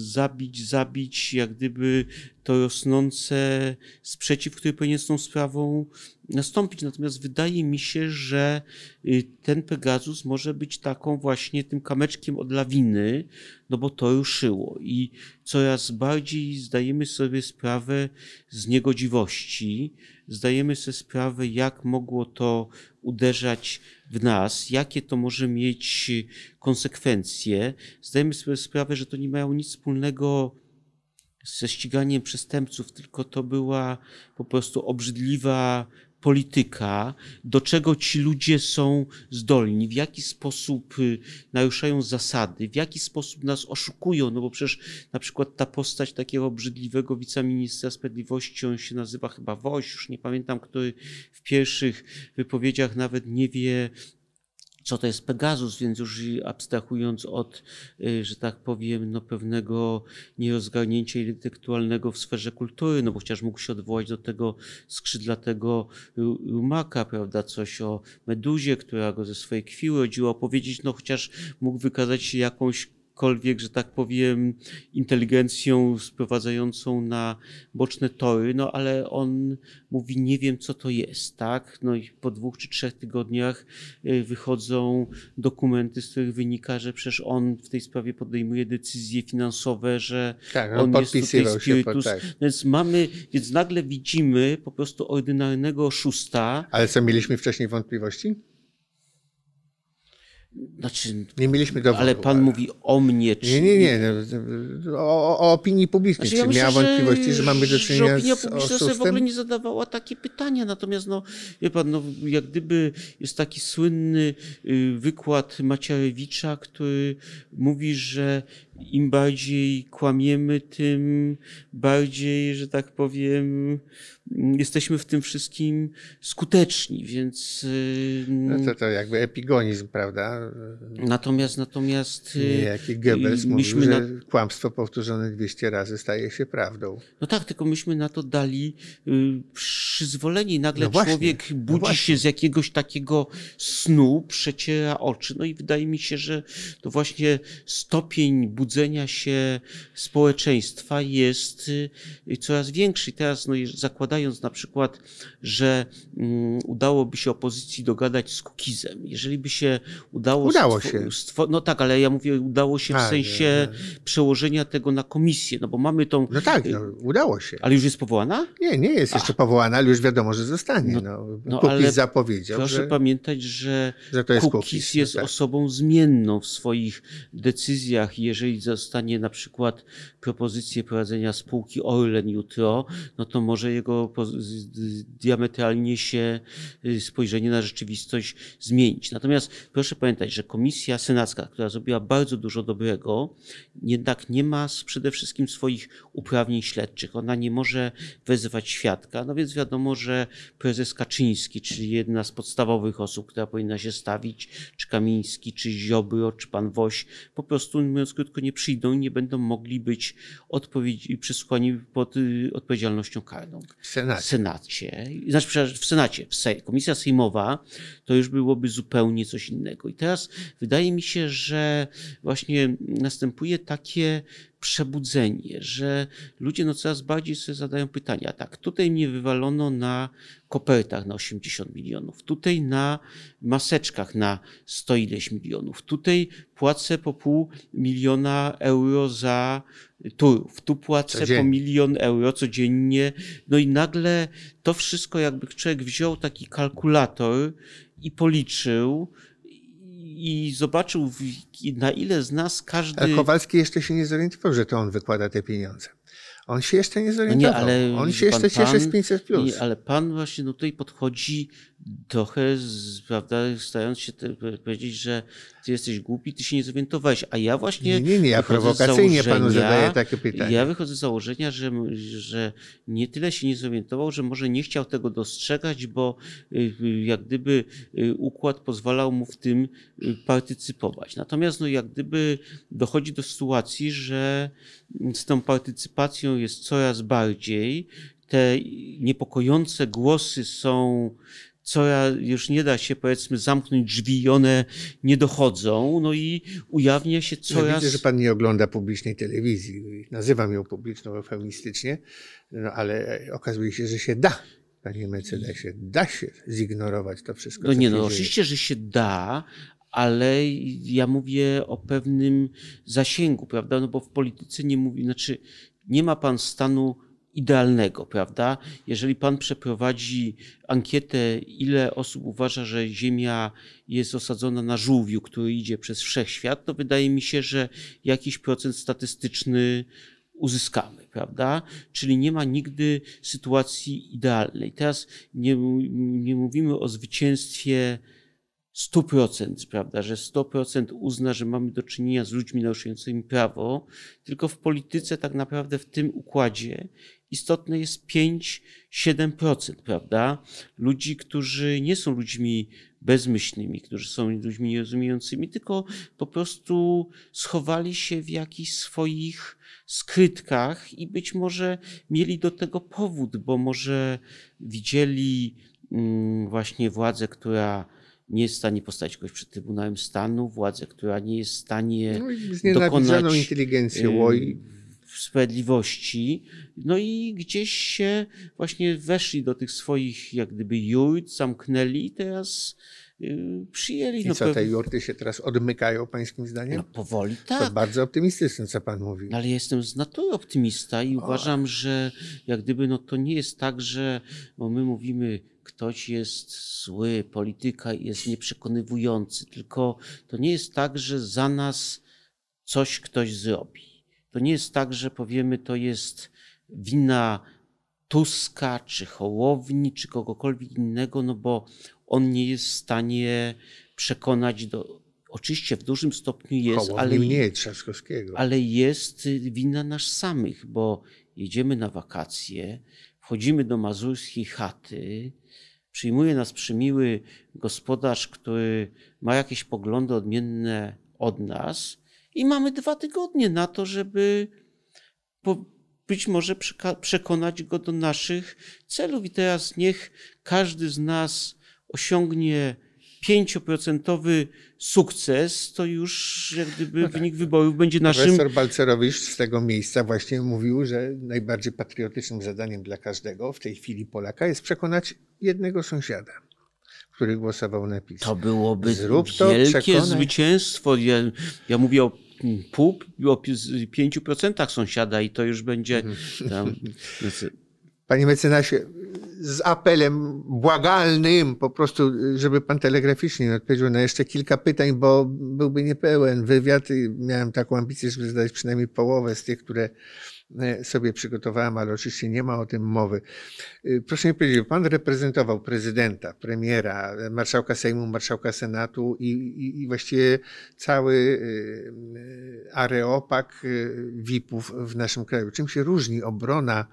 zabić, zabić, jak gdyby to rosnące sprzeciw, który powinien z tą sprawą nastąpić. Natomiast wydaje mi się, że y, ten Pegasus może być taką właśnie tym kameczkiem od lawiny, no bo to ruszyło i coraz bardziej zdajemy sobie sprawę z niegodziwości, zdajemy sobie sprawę, jak mogło to uderzać w nas, jakie to może mieć konsekwencje. Zdajemy sobie sprawę, że to nie mają nic wspólnego ze ściganiem przestępców, tylko to była po prostu obrzydliwa polityka, do czego ci ludzie są zdolni, w jaki sposób y, naruszają zasady, w jaki sposób nas oszukują, no bo przecież na przykład ta postać takiego obrzydliwego wiceministra sprawiedliwości, on się nazywa chyba Woś, już nie pamiętam, który w pierwszych wypowiedziach nawet nie wie, co to jest Pegasus, więc już abstrahując od, y, że tak powiem, no pewnego nierozgarnięcia intelektualnego w sferze kultury, no bo chociaż mógł się odwołać do tego skrzydlatego rumaka, prawda, coś o meduzie, która go ze swojej krwi rodziła, opowiedzieć, no chociaż mógł wykazać się jakąś jakkolwiek, że tak powiem, inteligencją sprowadzającą na boczne tory, no ale on mówi, nie wiem co to jest, tak? No i po dwóch czy trzech tygodniach y, wychodzą dokumenty, z których wynika, że przecież on w tej sprawie podejmuje decyzje finansowe, że tak, no on jest tutaj Się, tak. Więc mamy, więc nagle widzimy po prostu ordynarnego oszusta. Ale co, mieliśmy wcześniej wątpliwości? Znaczy, nie mieliśmy dowodu. Ale pan ale. mówi o mnie, czy... Nie, nie, nie. No, o, o opinii publicznej. Znaczy, ja myślę, miała wątpliwości, że, że mamy do czynienia że opinia publiczna sobie w ogóle nie zadawała takie pytania. Natomiast, no, wie pan, no, jak gdyby jest taki słynny y, wykład Macierewicza, który mówi, że im bardziej kłamiemy, tym bardziej, że tak powiem, jesteśmy w tym wszystkim skuteczni, więc... No y, to, to jakby epigonizm, prawda? Natomiast, natomiast... Y, Jaki Goebbels myśmy mówił, że kłamstwo powtórzone 200 razy staje się prawdą. No tak, tylko myśmy na to dali y, przyzwolenie. Nagle no człowiek no budzi no się z jakiegoś takiego snu, przeciera oczy, no i wydaje mi się, że to właśnie stopień budzenia się społeczeństwa jest y, coraz większy. teraz, no, zakładając na przykład, że mm, udałoby się opozycji dogadać z Kukizem, jeżeli by się udało. Udało się. no tak, ale ja mówię, udało się A, w tak, sensie nie, nie. przełożenia tego na komisję, no bo mamy tą. No tak, y, no, udało się. Ale już jest powołana? Nie, nie jest jeszcze powołana, ale już wiadomo, że zostanie. No, no. no Kukiz zapowiedział. Proszę że... pamiętać, że, że to jest Kukiz, Kukiz no jest tak. osobą zmienną w swoich decyzjach, jeżeli jeżeli zostanie na przykład propozycję prowadzenia spółki Orlen jutro, no to może jego diametralnie się y, spojrzenie na rzeczywistość zmienić. Natomiast proszę pamiętać, że Komisja Senacka, która zrobiła bardzo dużo dobrego, jednak nie ma przede wszystkim swoich uprawnień śledczych. Ona nie może wezwać świadka, no więc wiadomo, że prezes Kaczyński, czyli jedna z podstawowych osób, która powinna się stawić, czy Kamiński, czy Ziobro, czy pan Woś, po prostu mówiąc krótko, nie przyjdą i nie będą mogli być odpowiedzi, przesłuchani pod y, odpowiedzialnością karną. W Senacie. Senacie. Znaczy, w Senacie. Komisja Sejmowa to już byłoby zupełnie coś innego. I teraz wydaje mi się, że właśnie następuje takie przebudzenie, że ludzie no coraz bardziej sobie zadają pytania. Tak, tutaj mnie wywalono na kopertach na 80 milionów, tutaj na maseczkach na 100 ileś milionów, tutaj płacę po pół miliona euro za turów, tu płacę codziennie. po milion euro codziennie. No i nagle to wszystko jakby człowiek wziął taki kalkulator i policzył, i zobaczył, w, na ile z nas każdy. Ale Kowalski jeszcze się nie zorientował, że to on wykłada te pieniądze. On się jeszcze nie no zorientował. nie, ale, on się pan, jeszcze cieszy z 500. Plus. Nie, ale pan właśnie no tutaj podchodzi trochę, prawda, starając się te, powiedzieć, że ty jesteś głupi, ty się nie zorientowałeś, a ja właśnie... Nie, nie, ja prowokacyjnie panu zadaję takie pytanie. Ja wychodzę z założenia, że, że nie tyle się nie zorientował, że może nie chciał tego dostrzegać, bo y, y, jak gdyby y, układ pozwalał mu w tym partycypować. Natomiast no, jak gdyby dochodzi do sytuacji, że z tą partycypacją jest coraz bardziej, te niepokojące głosy są co już nie da się, powiedzmy, zamknąć drzwi i one nie dochodzą, no i ujawnia się coraz... Ja widzę, że pan nie ogląda publicznej telewizji. Nazywam ją publiczną eufemistycznie, no ale e, okazuje się, że się da. Panie mecenasie, da się zignorować to wszystko. No nie, no oczywiście, że się da, ale ja mówię o pewnym zasięgu, prawda? No bo w polityce nie mówi, znaczy nie ma pan stanu idealnego, prawda? Jeżeli pan przeprowadzi ankietę, ile osób uważa, że Ziemia jest osadzona na żółwiu, który idzie przez wszechświat, to wydaje mi się, że jakiś procent statystyczny uzyskamy, prawda? Czyli nie ma nigdy sytuacji idealnej. Teraz nie, nie mówimy o zwycięstwie 100%, prawda, że 100% uzna, że mamy do czynienia z ludźmi naruszającymi prawo, tylko w polityce tak naprawdę w tym układzie istotne jest 5-7%, prawda? Ludzi, którzy nie są ludźmi bezmyślnymi, którzy są ludźmi nierozumiejącymi, tylko po prostu schowali się w jakichś swoich skrytkach i być może mieli do tego powód, bo może widzieli mm, właśnie władzę, która nie jest w stanie postawić kogoś przed Trybunałem Stanu, władzę, która nie jest w stanie no, dokonać... inteligencję, sprawiedliwości, no i gdzieś się właśnie weszli do tych swoich jak gdyby jurt, zamknęli i teraz y, przyjęli. I no, co, te jurty się teraz odmykają pańskim zdaniem? No powoli tak. To bardzo optymistyczne, co pan mówi. No, ale jestem z natury optymista i o. uważam, że jak gdyby no to nie jest tak, że bo my mówimy ktoś jest zły, polityka jest nieprzekonywujący, tylko to nie jest tak, że za nas coś ktoś zrobi. To nie jest tak, że powiemy, to jest wina Tuska, czy Hołowni, czy kogokolwiek innego, no bo on nie jest w stanie przekonać do. Oczywiście w dużym stopniu jest, ale, nie Trzaskowskiego. ale jest wina nas samych, bo jedziemy na wakacje, wchodzimy do mazurskiej chaty, przyjmuje nas przymiły gospodarz, który ma jakieś poglądy odmienne od nas i mamy dwa tygodnie na to, żeby być może przekonać go do naszych celów. I teraz niech każdy z nas osiągnie 5% sukces, to już jak gdyby no tak. wynik wyborów będzie naszym. Profesor Balcerowicz z tego miejsca właśnie mówił, że najbardziej patriotycznym zadaniem dla każdego w tej chwili Polaka jest przekonać jednego sąsiada który głosował na PiS. To byłoby Zrób wielkie to, zwycięstwo. Ja, ja mówię o pół, o 5% sąsiada i to już będzie mhm. tam. Panie mecenasie, z apelem błagalnym, po prostu, żeby pan telegraficznie odpowiedział na jeszcze kilka pytań, bo byłby niepełen wywiad. Miałem taką ambicję, żeby zadać przynajmniej połowę z tych, które E, sobie przygotowałem, ale oczywiście nie ma o tym mowy. E, proszę mi powiedzieć, pan reprezentował prezydenta, premiera, e, marszałka Sejmu, marszałka Senatu i, i, i właściwie cały areopak VIP-ów w naszym kraju. Czym się różni obrona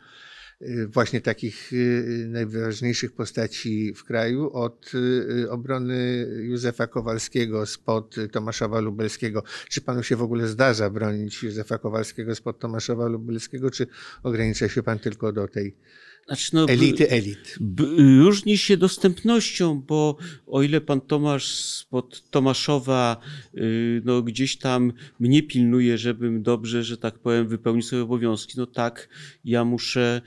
Y, właśnie takich y, najważniejszych postaci w kraju, od y, obrony Józefa Kowalskiego spod Tomaszowa Lubelskiego. Czy panu się w ogóle zdarza bronić Józefa Kowalskiego spod Tomaszowa Lubelskiego, czy ogranicza się pan tylko do tej znaczy no, Elity elit. różni się dostępnością, bo o ile pan Tomasz spod Tomaszowa y, no, gdzieś tam mnie pilnuje, żebym dobrze, że tak powiem, wypełnił swoje obowiązki, no tak, ja muszę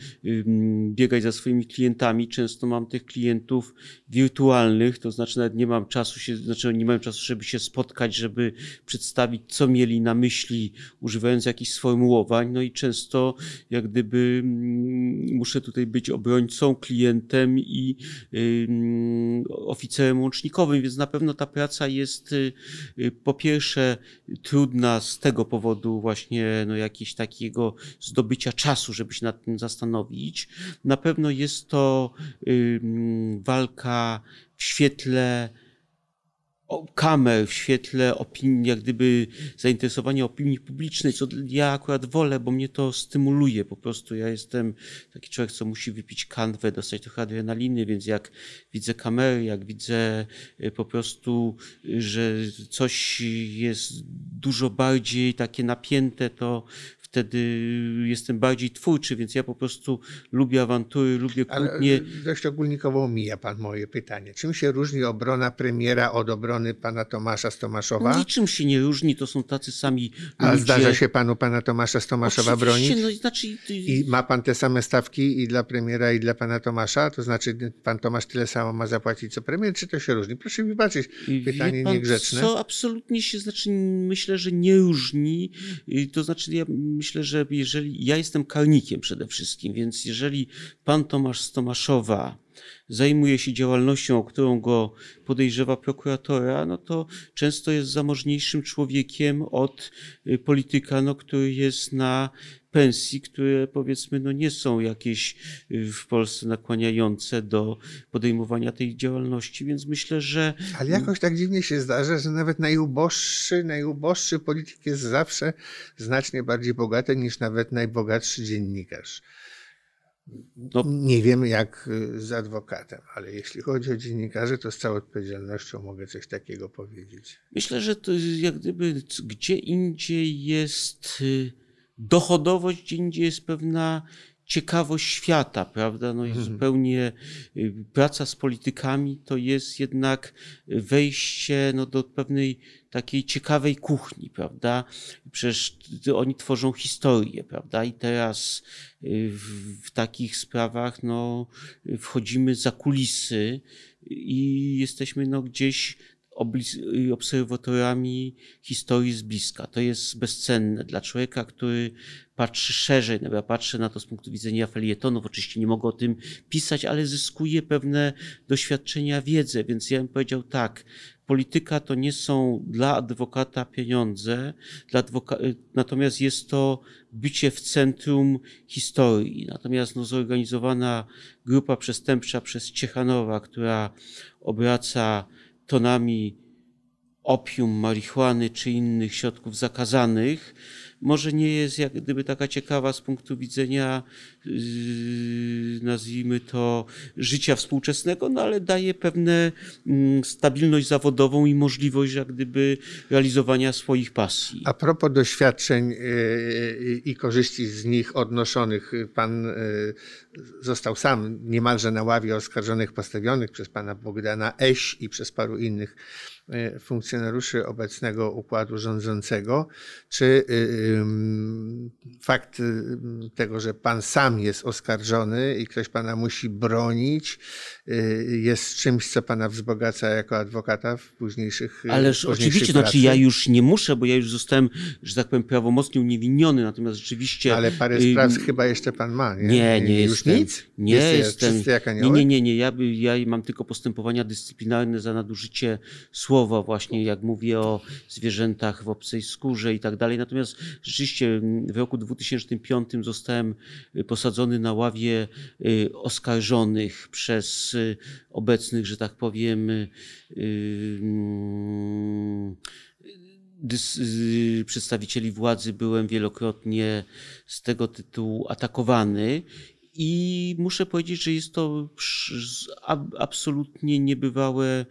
biegać za swoimi klientami. Często mam tych klientów wirtualnych, to znaczy nawet nie mam czasu się, znaczy nie mam czasu, żeby się spotkać, żeby przedstawić, co mieli na myśli, używając jakichś sformułowań. No i często jak gdyby mm, muszę tutaj być obrońcą, klientem i oficerem łącznikowym, więc na pewno ta praca jest y, y, po pierwsze trudna z tego powodu właśnie no, jakiegoś takiego zdobycia czasu, żeby się nad tym zastanowić. Na pewno jest to walka w świetle kamer, w świetle opinii, jak gdyby zainteresowania opinii publicznej, co ja akurat wolę, bo mnie to stymuluje. Po prostu ja jestem taki człowiek, co musi wypić kanwę, dostać trochę adrenaliny, więc jak widzę kamery, jak widzę y, po prostu, y, że coś jest dużo bardziej takie napięte, to wtedy jestem bardziej twórczy, więc ja po prostu lubię awantury, lubię kłótnie. Ale dość ogólnikowo omija pan moje pytanie. Czym się różni obrona premiera od obrony pana Tomasza Stomaszowa? No niczym się nie różni, to są tacy sami A ludzie. zdarza się panu pana Tomasza Stomaszowa bronić? No, znaczy... I ma pan te same stawki i dla premiera i dla pana Tomasza? To znaczy pan Tomasz tyle samo ma zapłacić co premier, czy to się różni? Proszę mi wybaczyć, pytanie niegrzeczne. Co absolutnie się, znaczy myślę, że nie różni. Y, to znaczy ja myślę, że jeżeli ja jestem kalnikiem przede wszystkim, więc jeżeli pan Tomasz z Tomaszowa zajmuje się działalnością, o którą go podejrzewa prokuratora, no to często jest zamożniejszym człowiekiem od y, polityka, no, który jest na pensji, które powiedzmy no nie są jakieś y, w Polsce nakłaniające do podejmowania tej działalności, więc myślę, że... Ale jakoś tak dziwnie się zdarza, że nawet najuboższy, najuboższy polityk jest zawsze znacznie bardziej bogaty niż nawet najbogatszy dziennikarz. No. Nie wiem jak y, z adwokatem, ale jeśli chodzi o dziennikarzy, to z całą odpowiedzialnością mogę coś takiego powiedzieć. Myślę, że to jak gdyby gdzie indziej jest y, dochodowość gdzie indziej jest pewna ciekawość świata, prawda? No jest mhm. zupełnie y, praca z politykami to jest jednak wejście no, do pewnej takiej ciekawej kuchni, prawda? Przecież oni tworzą historię, prawda? I teraz y, w, w takich sprawach no, wchodzimy za kulisy i jesteśmy no, gdzieś obserwatorami historii z bliska. To jest bezcenne dla człowieka, który patrzy szerzej. No ja patrzę na to z punktu widzenia felietonów, oczywiście nie mogę o tym pisać, ale zyskuję pewne doświadczenia, wiedzę, więc ja bym powiedział tak, polityka to nie są dla adwokata pieniądze, dla adwoka y, natomiast jest to bycie w centrum historii. Natomiast no, zorganizowana grupa przestępcza przez Ciechanowa, która obraca tonami opium, marihuany czy innych środków zakazanych, może nie jest jak gdyby taka ciekawa z punktu widzenia, yy, nazwijmy to, życia współczesnego, no ale daje pewne mm, stabilność zawodową i możliwość jak gdyby realizowania swoich pasji. A propos doświadczeń yy, yy, i korzyści z nich odnoszonych, pan został sam niemalże na ławie oskarżonych postawionych przez pana Bogdana Eś i przez paru innych Y, funkcjonariuszy obecnego układu rządzącego, czy y, y, mm, fakt tego, że pan sam jest oskarżony i ktoś pana musi bronić, jest czymś, co pana wzbogaca jako adwokata w późniejszych Ależ oczywiście, znaczy, pracy. znaczy ja już nie muszę, bo ja już zostałem, że tak powiem, prawomocnie uniewinniony, natomiast rzeczywiście... Ale parę spraw chyba jeszcze pan ma, nie? Nie, nie Już jestem, nic? Nie jestem. Jak nie, nie, nie, nie. Ja, ja mam tylko postępowania dyscyplinarne za nadużycie służby słowa właśnie, jak mówię o zwierzętach w obcej skórze i tak dalej. Natomiast rzeczywiście mm, w roku 2005 zostałem y, posadzony na ławie y, oskarżonych przez y, obecnych, że tak powiem, mm, przedstawicieli władzy byłem wielokrotnie z tego tytułu atakowany i muszę powiedzieć, że jest to absolutnie niebywałe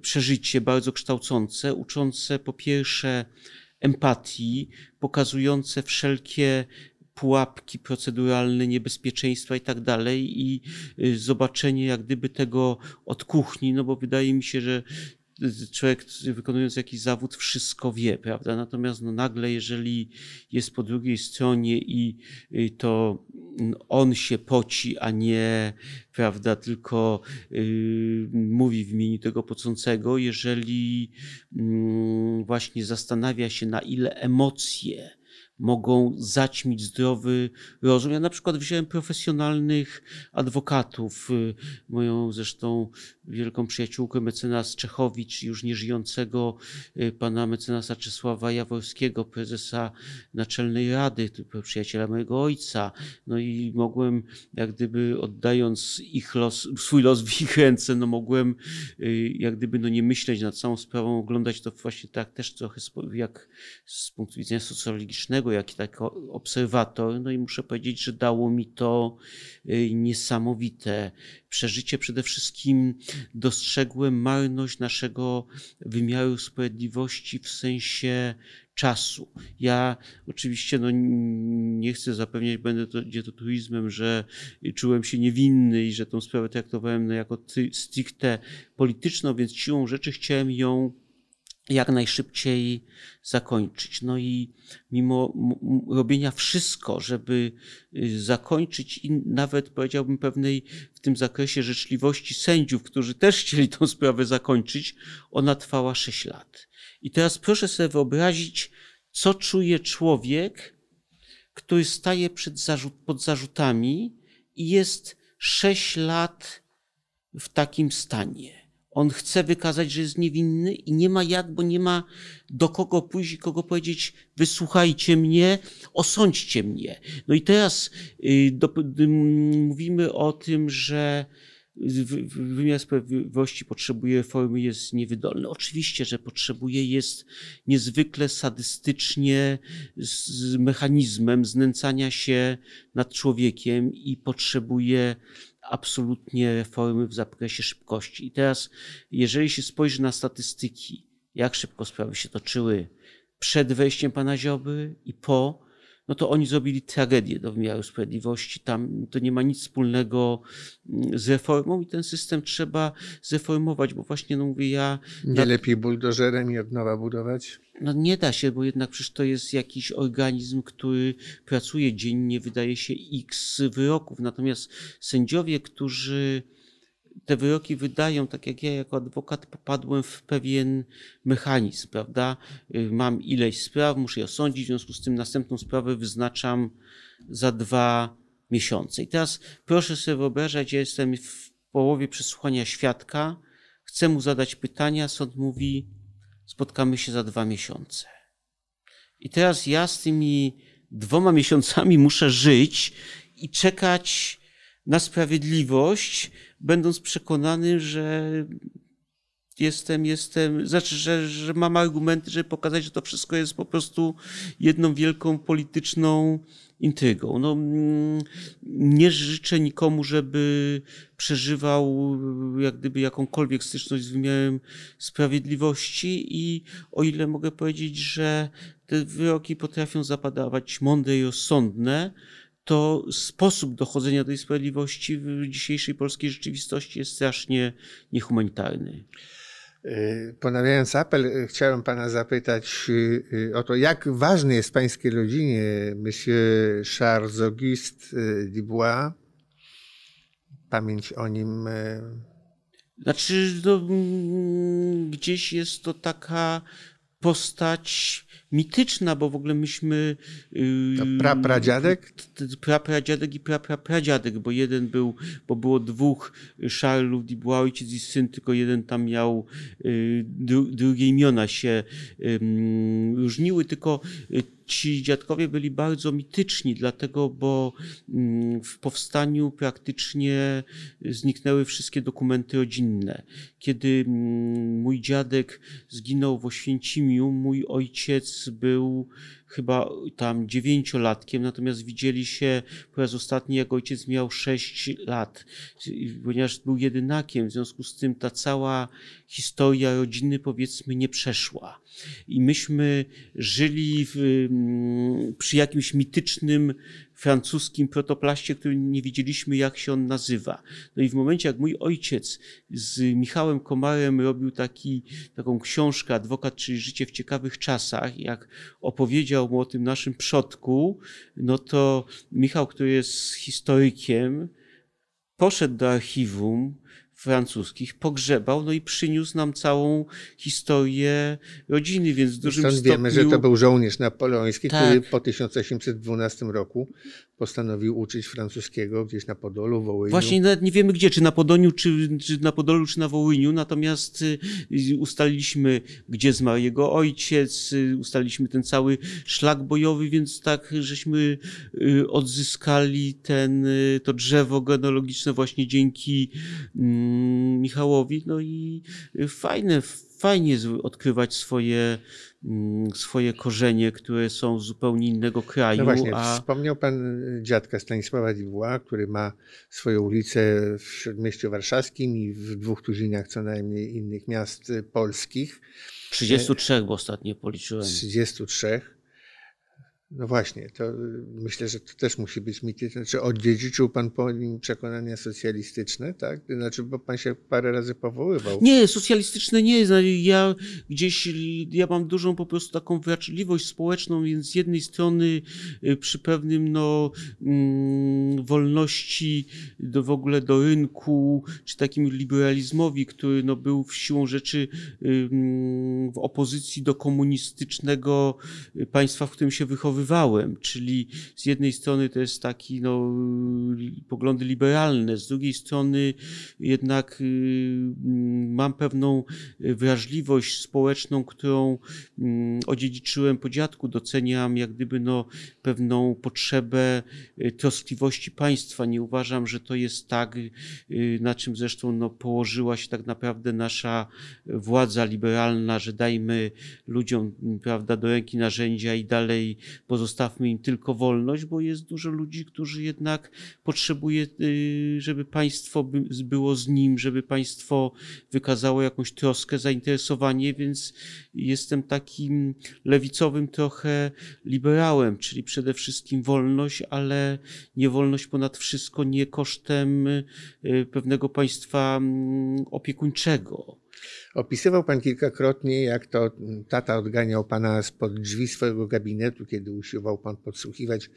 przeżycie, bardzo kształcące, uczące po pierwsze empatii, pokazujące wszelkie pułapki proceduralne, niebezpieczeństwa i tak dalej i y, zobaczenie jak gdyby tego od kuchni, no bo wydaje mi się, że człowiek wykonując jakiś zawód wszystko wie, prawda? Natomiast no, nagle, jeżeli jest po drugiej stronie i y, to mm, on się poci, a nie, prawda, tylko yy, mówi w imieniu tego pocącego, jeżeli yy, właśnie zastanawia się, na ile emocje mogą zaćmić zdrowy rozum. Ja na przykład wziąłem profesjonalnych adwokatów, y, moją zresztą wielką przyjaciółkę mecenas Czechowicz, już nieżyjącego y, pana mecenasa Czesława Jaworskiego, prezesa Naczelnej Rady, przyjaciela mojego ojca. No i mogłem, jak gdyby oddając ich los, swój los w ich ręce, no mogłem y, jak gdyby no nie myśleć nad całą sprawą, oglądać to właśnie tak też trochę jak z punktu widzenia socjologicznego, Kowalskiego, jak taki obserwator. No i muszę powiedzieć, że dało mi to y, niesamowite przeżycie. Przede wszystkim dostrzegłem marność naszego wymiaru sprawiedliwości w sensie czasu. Ja oczywiście no, nie chcę zapewniać, będę to dzietotuizmem, że czułem się niewinny i że tą sprawę traktowałem no, jako stricte polityczną, więc siłą rzeczy chciałem ją jak najszybciej zakończyć. No i mimo robienia wszystko, żeby y, zakończyć i nawet powiedziałbym pewnej w tym zakresie życzliwości sędziów, którzy też chcieli tą sprawę zakończyć, ona trwała sześć lat. I teraz proszę sobie wyobrazić, co czuje człowiek, który staje przed zarzut, pod zarzutami i jest sześć lat w takim stanie on chce wykazać, że jest niewinny i nie ma jak, bo nie ma do kogo pójść i kogo powiedzieć: wysłuchajcie mnie, osądźcie mnie. No i teraz y, do, mówimy o tym, że wymiar sprawiedliwości potrzebuje formy, jest niewydolny. Oczywiście, że potrzebuje, jest niezwykle sadystycznie z mechanizmem znęcania się nad człowiekiem i potrzebuje absolutnie formy w zakresie szybkości. I teraz, jeżeli się spojrzy na statystyki, jak szybko sprawy się toczyły przed wejściem pana Zioby i po, no to oni zrobili tragedię do wymiaru sprawiedliwości. Tam to nie ma nic wspólnego mm, z reformą i ten system trzeba zreformować, bo właśnie, no mówię ja... Nie lepiej buldożerem i od nowa budować? No nie da się, bo jednak przecież to jest jakiś organizm, który pracuje dziennie, wydaje się x wyroków. Natomiast sędziowie, którzy te wyroki wydają, tak jak ja jako adwokat popadłem w pewien mechanizm, prawda? Y, mam ileś spraw, muszę je osądzić, w związku z tym następną sprawę wyznaczam za dwa miesiące. I teraz proszę sobie wyobrażać, ja jestem w połowie przesłuchania świadka, chcę mu zadać pytania, sąd mówi, spotkamy się za dwa miesiące. I teraz ja z tymi dwoma miesiącami muszę żyć i czekać na sprawiedliwość, będąc przekonany, że jestem, jestem, znaczy, że, że mam argumenty, żeby pokazać, że to wszystko jest po prostu jedną wielką polityczną intrygą. No, mm, nie życzę nikomu, żeby przeżywał mm, jak gdyby jakąkolwiek styczność z wymiarem sprawiedliwości i o ile mogę powiedzieć, że te wyroki potrafią zapadawać mądre i rozsądne, to sposób dochodzenia tej sprawiedliwości w dzisiejszej polskiej rzeczywistości jest strasznie niehumanitarny. Y, ponawiając apel, y, chciałem pana zapytać y, o to, jak ważny jest pańskiej rodzinie monsieur Charles Auguste Dubois, pamięć o nim. Znaczy, mm, gdzieś jest to taka postać mityczna, bo w ogóle myśmy. Yy, prapradziadek, pra, pradziadek? Pra, pradziadek i pra, pra, pradziadek, bo jeden był, bo było dwóch Charles i był ojciec i syn, tylko jeden tam miał, yy, dru, drugie imiona się różniły, tylko y, Ci dziadkowie byli bardzo mityczni, dlatego, bo mm, w powstaniu praktycznie zniknęły wszystkie dokumenty rodzinne. Kiedy mm, mój dziadek zginął w Oświęcimiu, mój ojciec był chyba tam dziewięciolatkiem, natomiast widzieli się po raz ostatni, jak ojciec miał sześć lat, ponieważ był jedynakiem, w związku z tym ta cała historia rodziny powiedzmy nie przeszła. I myśmy żyli w, mm, przy jakimś mitycznym francuskim protoplaście, który nie wiedzieliśmy, jak się on nazywa. No i w momencie, jak mój ojciec z Michałem Komarem robił taki, taką książkę Adwokat, czyli życie w ciekawych czasach, jak opowiedział mu o tym naszym przodku, no to Michał, który jest historykiem, poszedł do archiwum, francuskich pogrzebał, no i przyniósł nam całą historię rodziny, więc w dużym Stąd stopniu... wiemy, że to był żołnierz napoleoński, tak. który po 1812 roku postanowił uczyć francuskiego gdzieś na Podolu, Wołyniu. Właśnie nawet nie wiemy gdzie, czy na Podoniu, czy, czy na Podolu, czy na Wołyniu, natomiast y, y, ustaliliśmy, gdzie zmarł jego ojciec, y, ustaliliśmy ten cały szlak bojowy, więc tak żeśmy odzyskali ten, to drzewo genealogiczne właśnie dzięki mm, Michałowi, no i fajne, fajnie odkrywać swoje, Mm, swoje korzenie, które są z zupełnie innego kraju. No właśnie, a... wspomniał pan dziadka Stanisława Dibuła, który ma swoją ulicę w Śródmieściu Warszawskim i w dwóch tuzinach co najmniej innych miast polskich. 33, bo ostatnio policzyłem. 33. No właśnie, to y, myślę, że to też musi być mityczne. Znaczy, odziedziczył pan po nim przekonania socjalistyczne, tak? Znaczy, bo pan się parę razy powoływał. Nie, socjalistyczne nie jest. Ja gdzieś, ja mam dużą po prostu taką wrażliwość społeczną, więc z jednej strony y, przy pewnym, no, mm, wolności do, w ogóle do rynku, czy takim liberalizmowi, który, no, był w siłą rzeczy w opozycji do komunistycznego państwa, w którym się wychowywał, przepracowywałem, czyli z jednej strony to jest taki no, poglądy liberalne, z drugiej strony jednak y, mm, mam pewną wrażliwość społeczną, którą mm, odziedziczyłem po dziadku, doceniam jak gdyby no, pewną potrzebę y, troskliwości państwa. Nie uważam, że to jest tak, y, na czym zresztą no, położyła się tak naprawdę nasza władza liberalna, że dajmy ludziom mm, prawda, do ręki narzędzia i dalej pozostawmy im tylko wolność, bo jest dużo ludzi, którzy jednak potrzebuje, y, żeby państwo było z nim, żeby państwo wykazało jakąś troskę, zainteresowanie, więc jestem takim lewicowym trochę liberałem, czyli przede wszystkim wolność, ale nie wolność ponad wszystko, nie kosztem y, pewnego państwa mm, opiekuńczego. Opisywał pan kilkakrotnie, jak to tata odganiał pana spod drzwi swojego gabinetu, kiedy usiłował pan podsłuchiwać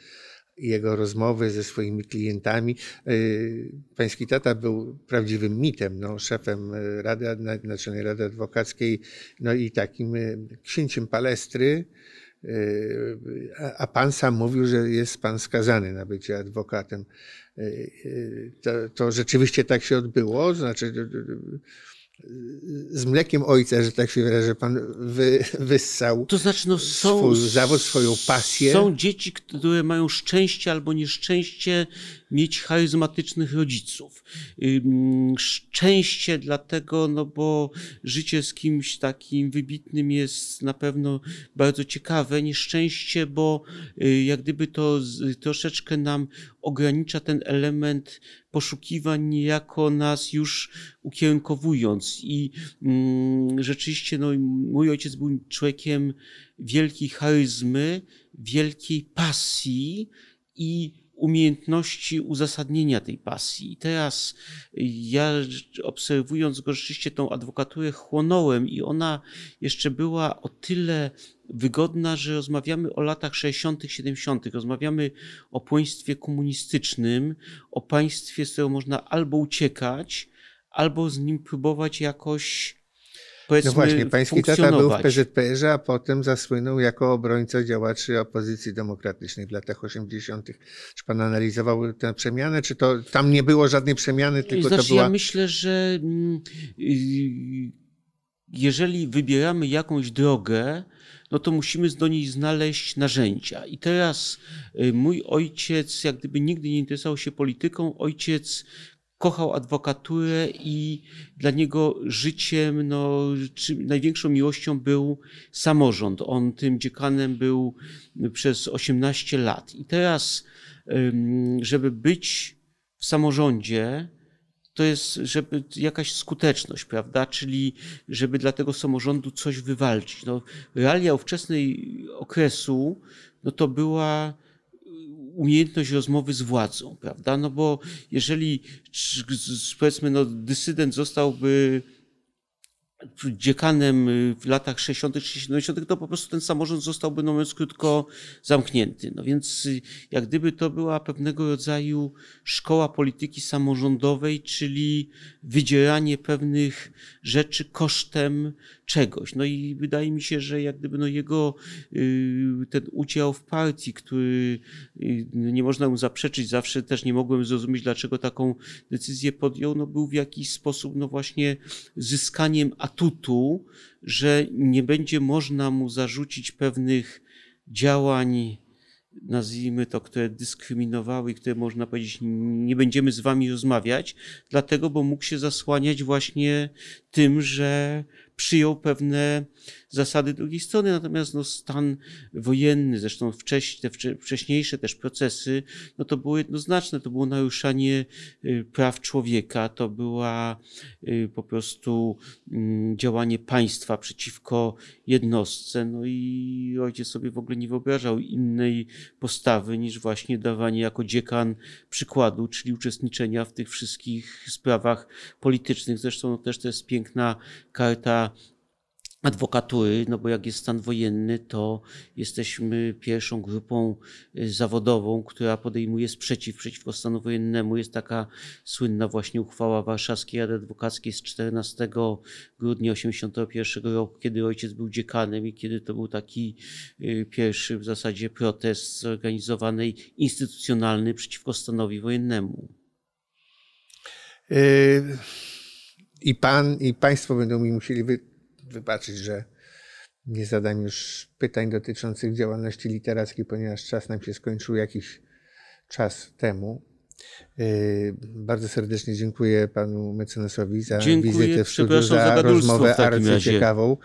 jego rozmowy ze swoimi klientami. E, pański tata był prawdziwym mitem, no, szefem Rady, Naczelnej Rady Adwokackiej, no i takim e, księciem palestry. E, a pan sam mówił, że jest pan skazany na bycie adwokatem. To, to rzeczywiście tak się odbyło, znaczy z mlekiem ojca, że tak się wyrażę, pan wy, wyssał. To znaczy, no są. Swój zawód, swoją pasję. Są dzieci, które mają szczęście albo nieszczęście mieć charyzmatycznych rodziców. Szczęście dlatego, no bo życie z kimś takim wybitnym jest na pewno bardzo ciekawe. Nieszczęście, bo y, jak gdyby to troszeczkę nam ogranicza ten element poszukiwań niejako nas już ukierunkowując. I rzeczywiście no, mój ojciec był człowiekiem wielkiej charyzmy, wielkiej pasji i umiejętności uzasadnienia tej pasji. I teraz y, ja obserwując go rzeczywiście tą adwokaturę chłonąłem i ona jeszcze była o tyle wygodna, że rozmawiamy o latach 60., 70., rozmawiamy o państwie komunistycznym, o państwie, z którego można albo uciekać, albo z nim próbować jakoś powiedzmy, No właśnie, pański tata był w PZPR-ze, a potem zasłynął jako obrońca działaczy opozycji demokratycznej w latach 80. Czy pan analizował tę przemianę, czy to tam nie było żadnej przemiany, tylko znaczy, to była... Ja myślę, że mm, y, jeżeli wybieramy jakąś drogę, no to musimy do niej znaleźć narzędzia. I teraz y, mój ojciec, jak gdyby nigdy nie interesował się polityką, ojciec kochał adwokaturę i dla niego życiem, no, największą miłością był samorząd. On tym dziekanem był przez 18 lat. I teraz, żeby być w samorządzie, to jest żeby jakaś skuteczność, prawda? Czyli żeby dla tego samorządu coś wywalczyć. No, realia ówczesnej okresu, no to była umiejętność rozmowy z władzą, prawda? No bo jeżeli, powiedzmy, no, dysydent zostałby dziekanem y, w latach 60., -tych, 70., to po prostu ten samorząd zostałby, no mówiąc krótko, zamknięty. No więc y, jak gdyby to była pewnego rodzaju szkoła polityki samorządowej, czyli wydzieranie pewnych rzeczy kosztem czegoś. No i wydaje mi się, że jak gdyby no jego y, ten udział w partii, który nie można mu zaprzeczyć, zawsze też nie mogłem zrozumieć, dlaczego taką decyzję podjął, no był w jakiś sposób no właśnie zyskaniem atutu, że nie będzie można mu zarzucić pewnych działań, nazwijmy to, które dyskryminowały i które można powiedzieć, nie będziemy z wami rozmawiać, dlatego, bo mógł się zasłaniać właśnie tym, że przyjął pewne zasady drugiej strony, natomiast no, stan wojenny, zresztą wcześniej te wcześniejsze też procesy, no to było jednoznaczne, to było naruszanie y, praw człowieka, to była y, po prostu mm, działanie państwa przeciwko jednostce, no i ojciec sobie w ogóle nie wyobrażał innej postawy niż właśnie dawanie jako dziekan przykładu, czyli uczestniczenia w tych wszystkich sprawach politycznych. Zresztą no, też to jest piękna karta adwokatury, no bo jak jest stan wojenny, to jesteśmy pierwszą grupą y, zawodową, która podejmuje sprzeciw przeciwko stanu wojennemu. Jest taka słynna właśnie uchwała Warszawskiej Rady Adwokackiej z 14 grudnia 1981 roku, kiedy ojciec był dziekanem i kiedy to był taki y, pierwszy w zasadzie protest zorganizowany instytucjonalny przeciwko stanowi wojennemu. Y i pan, i państwo będą mi musieli wy, wybaczyć, że nie zadam już pytań dotyczących działalności literackiej, ponieważ czas nam się skończył jakiś czas temu. Y, bardzo serdecznie dziękuję panu mecenasowi za dziękuję, wizytę w studiu, za, za rozmowę bardzo ciekawą.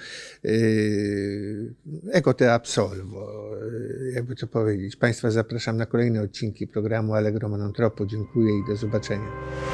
Y, ego Eko te absolvo, y, jakby to powiedzieć. Państwa zapraszam na kolejne odcinki programu Allegro Monantropo. Dziękuję i do zobaczenia.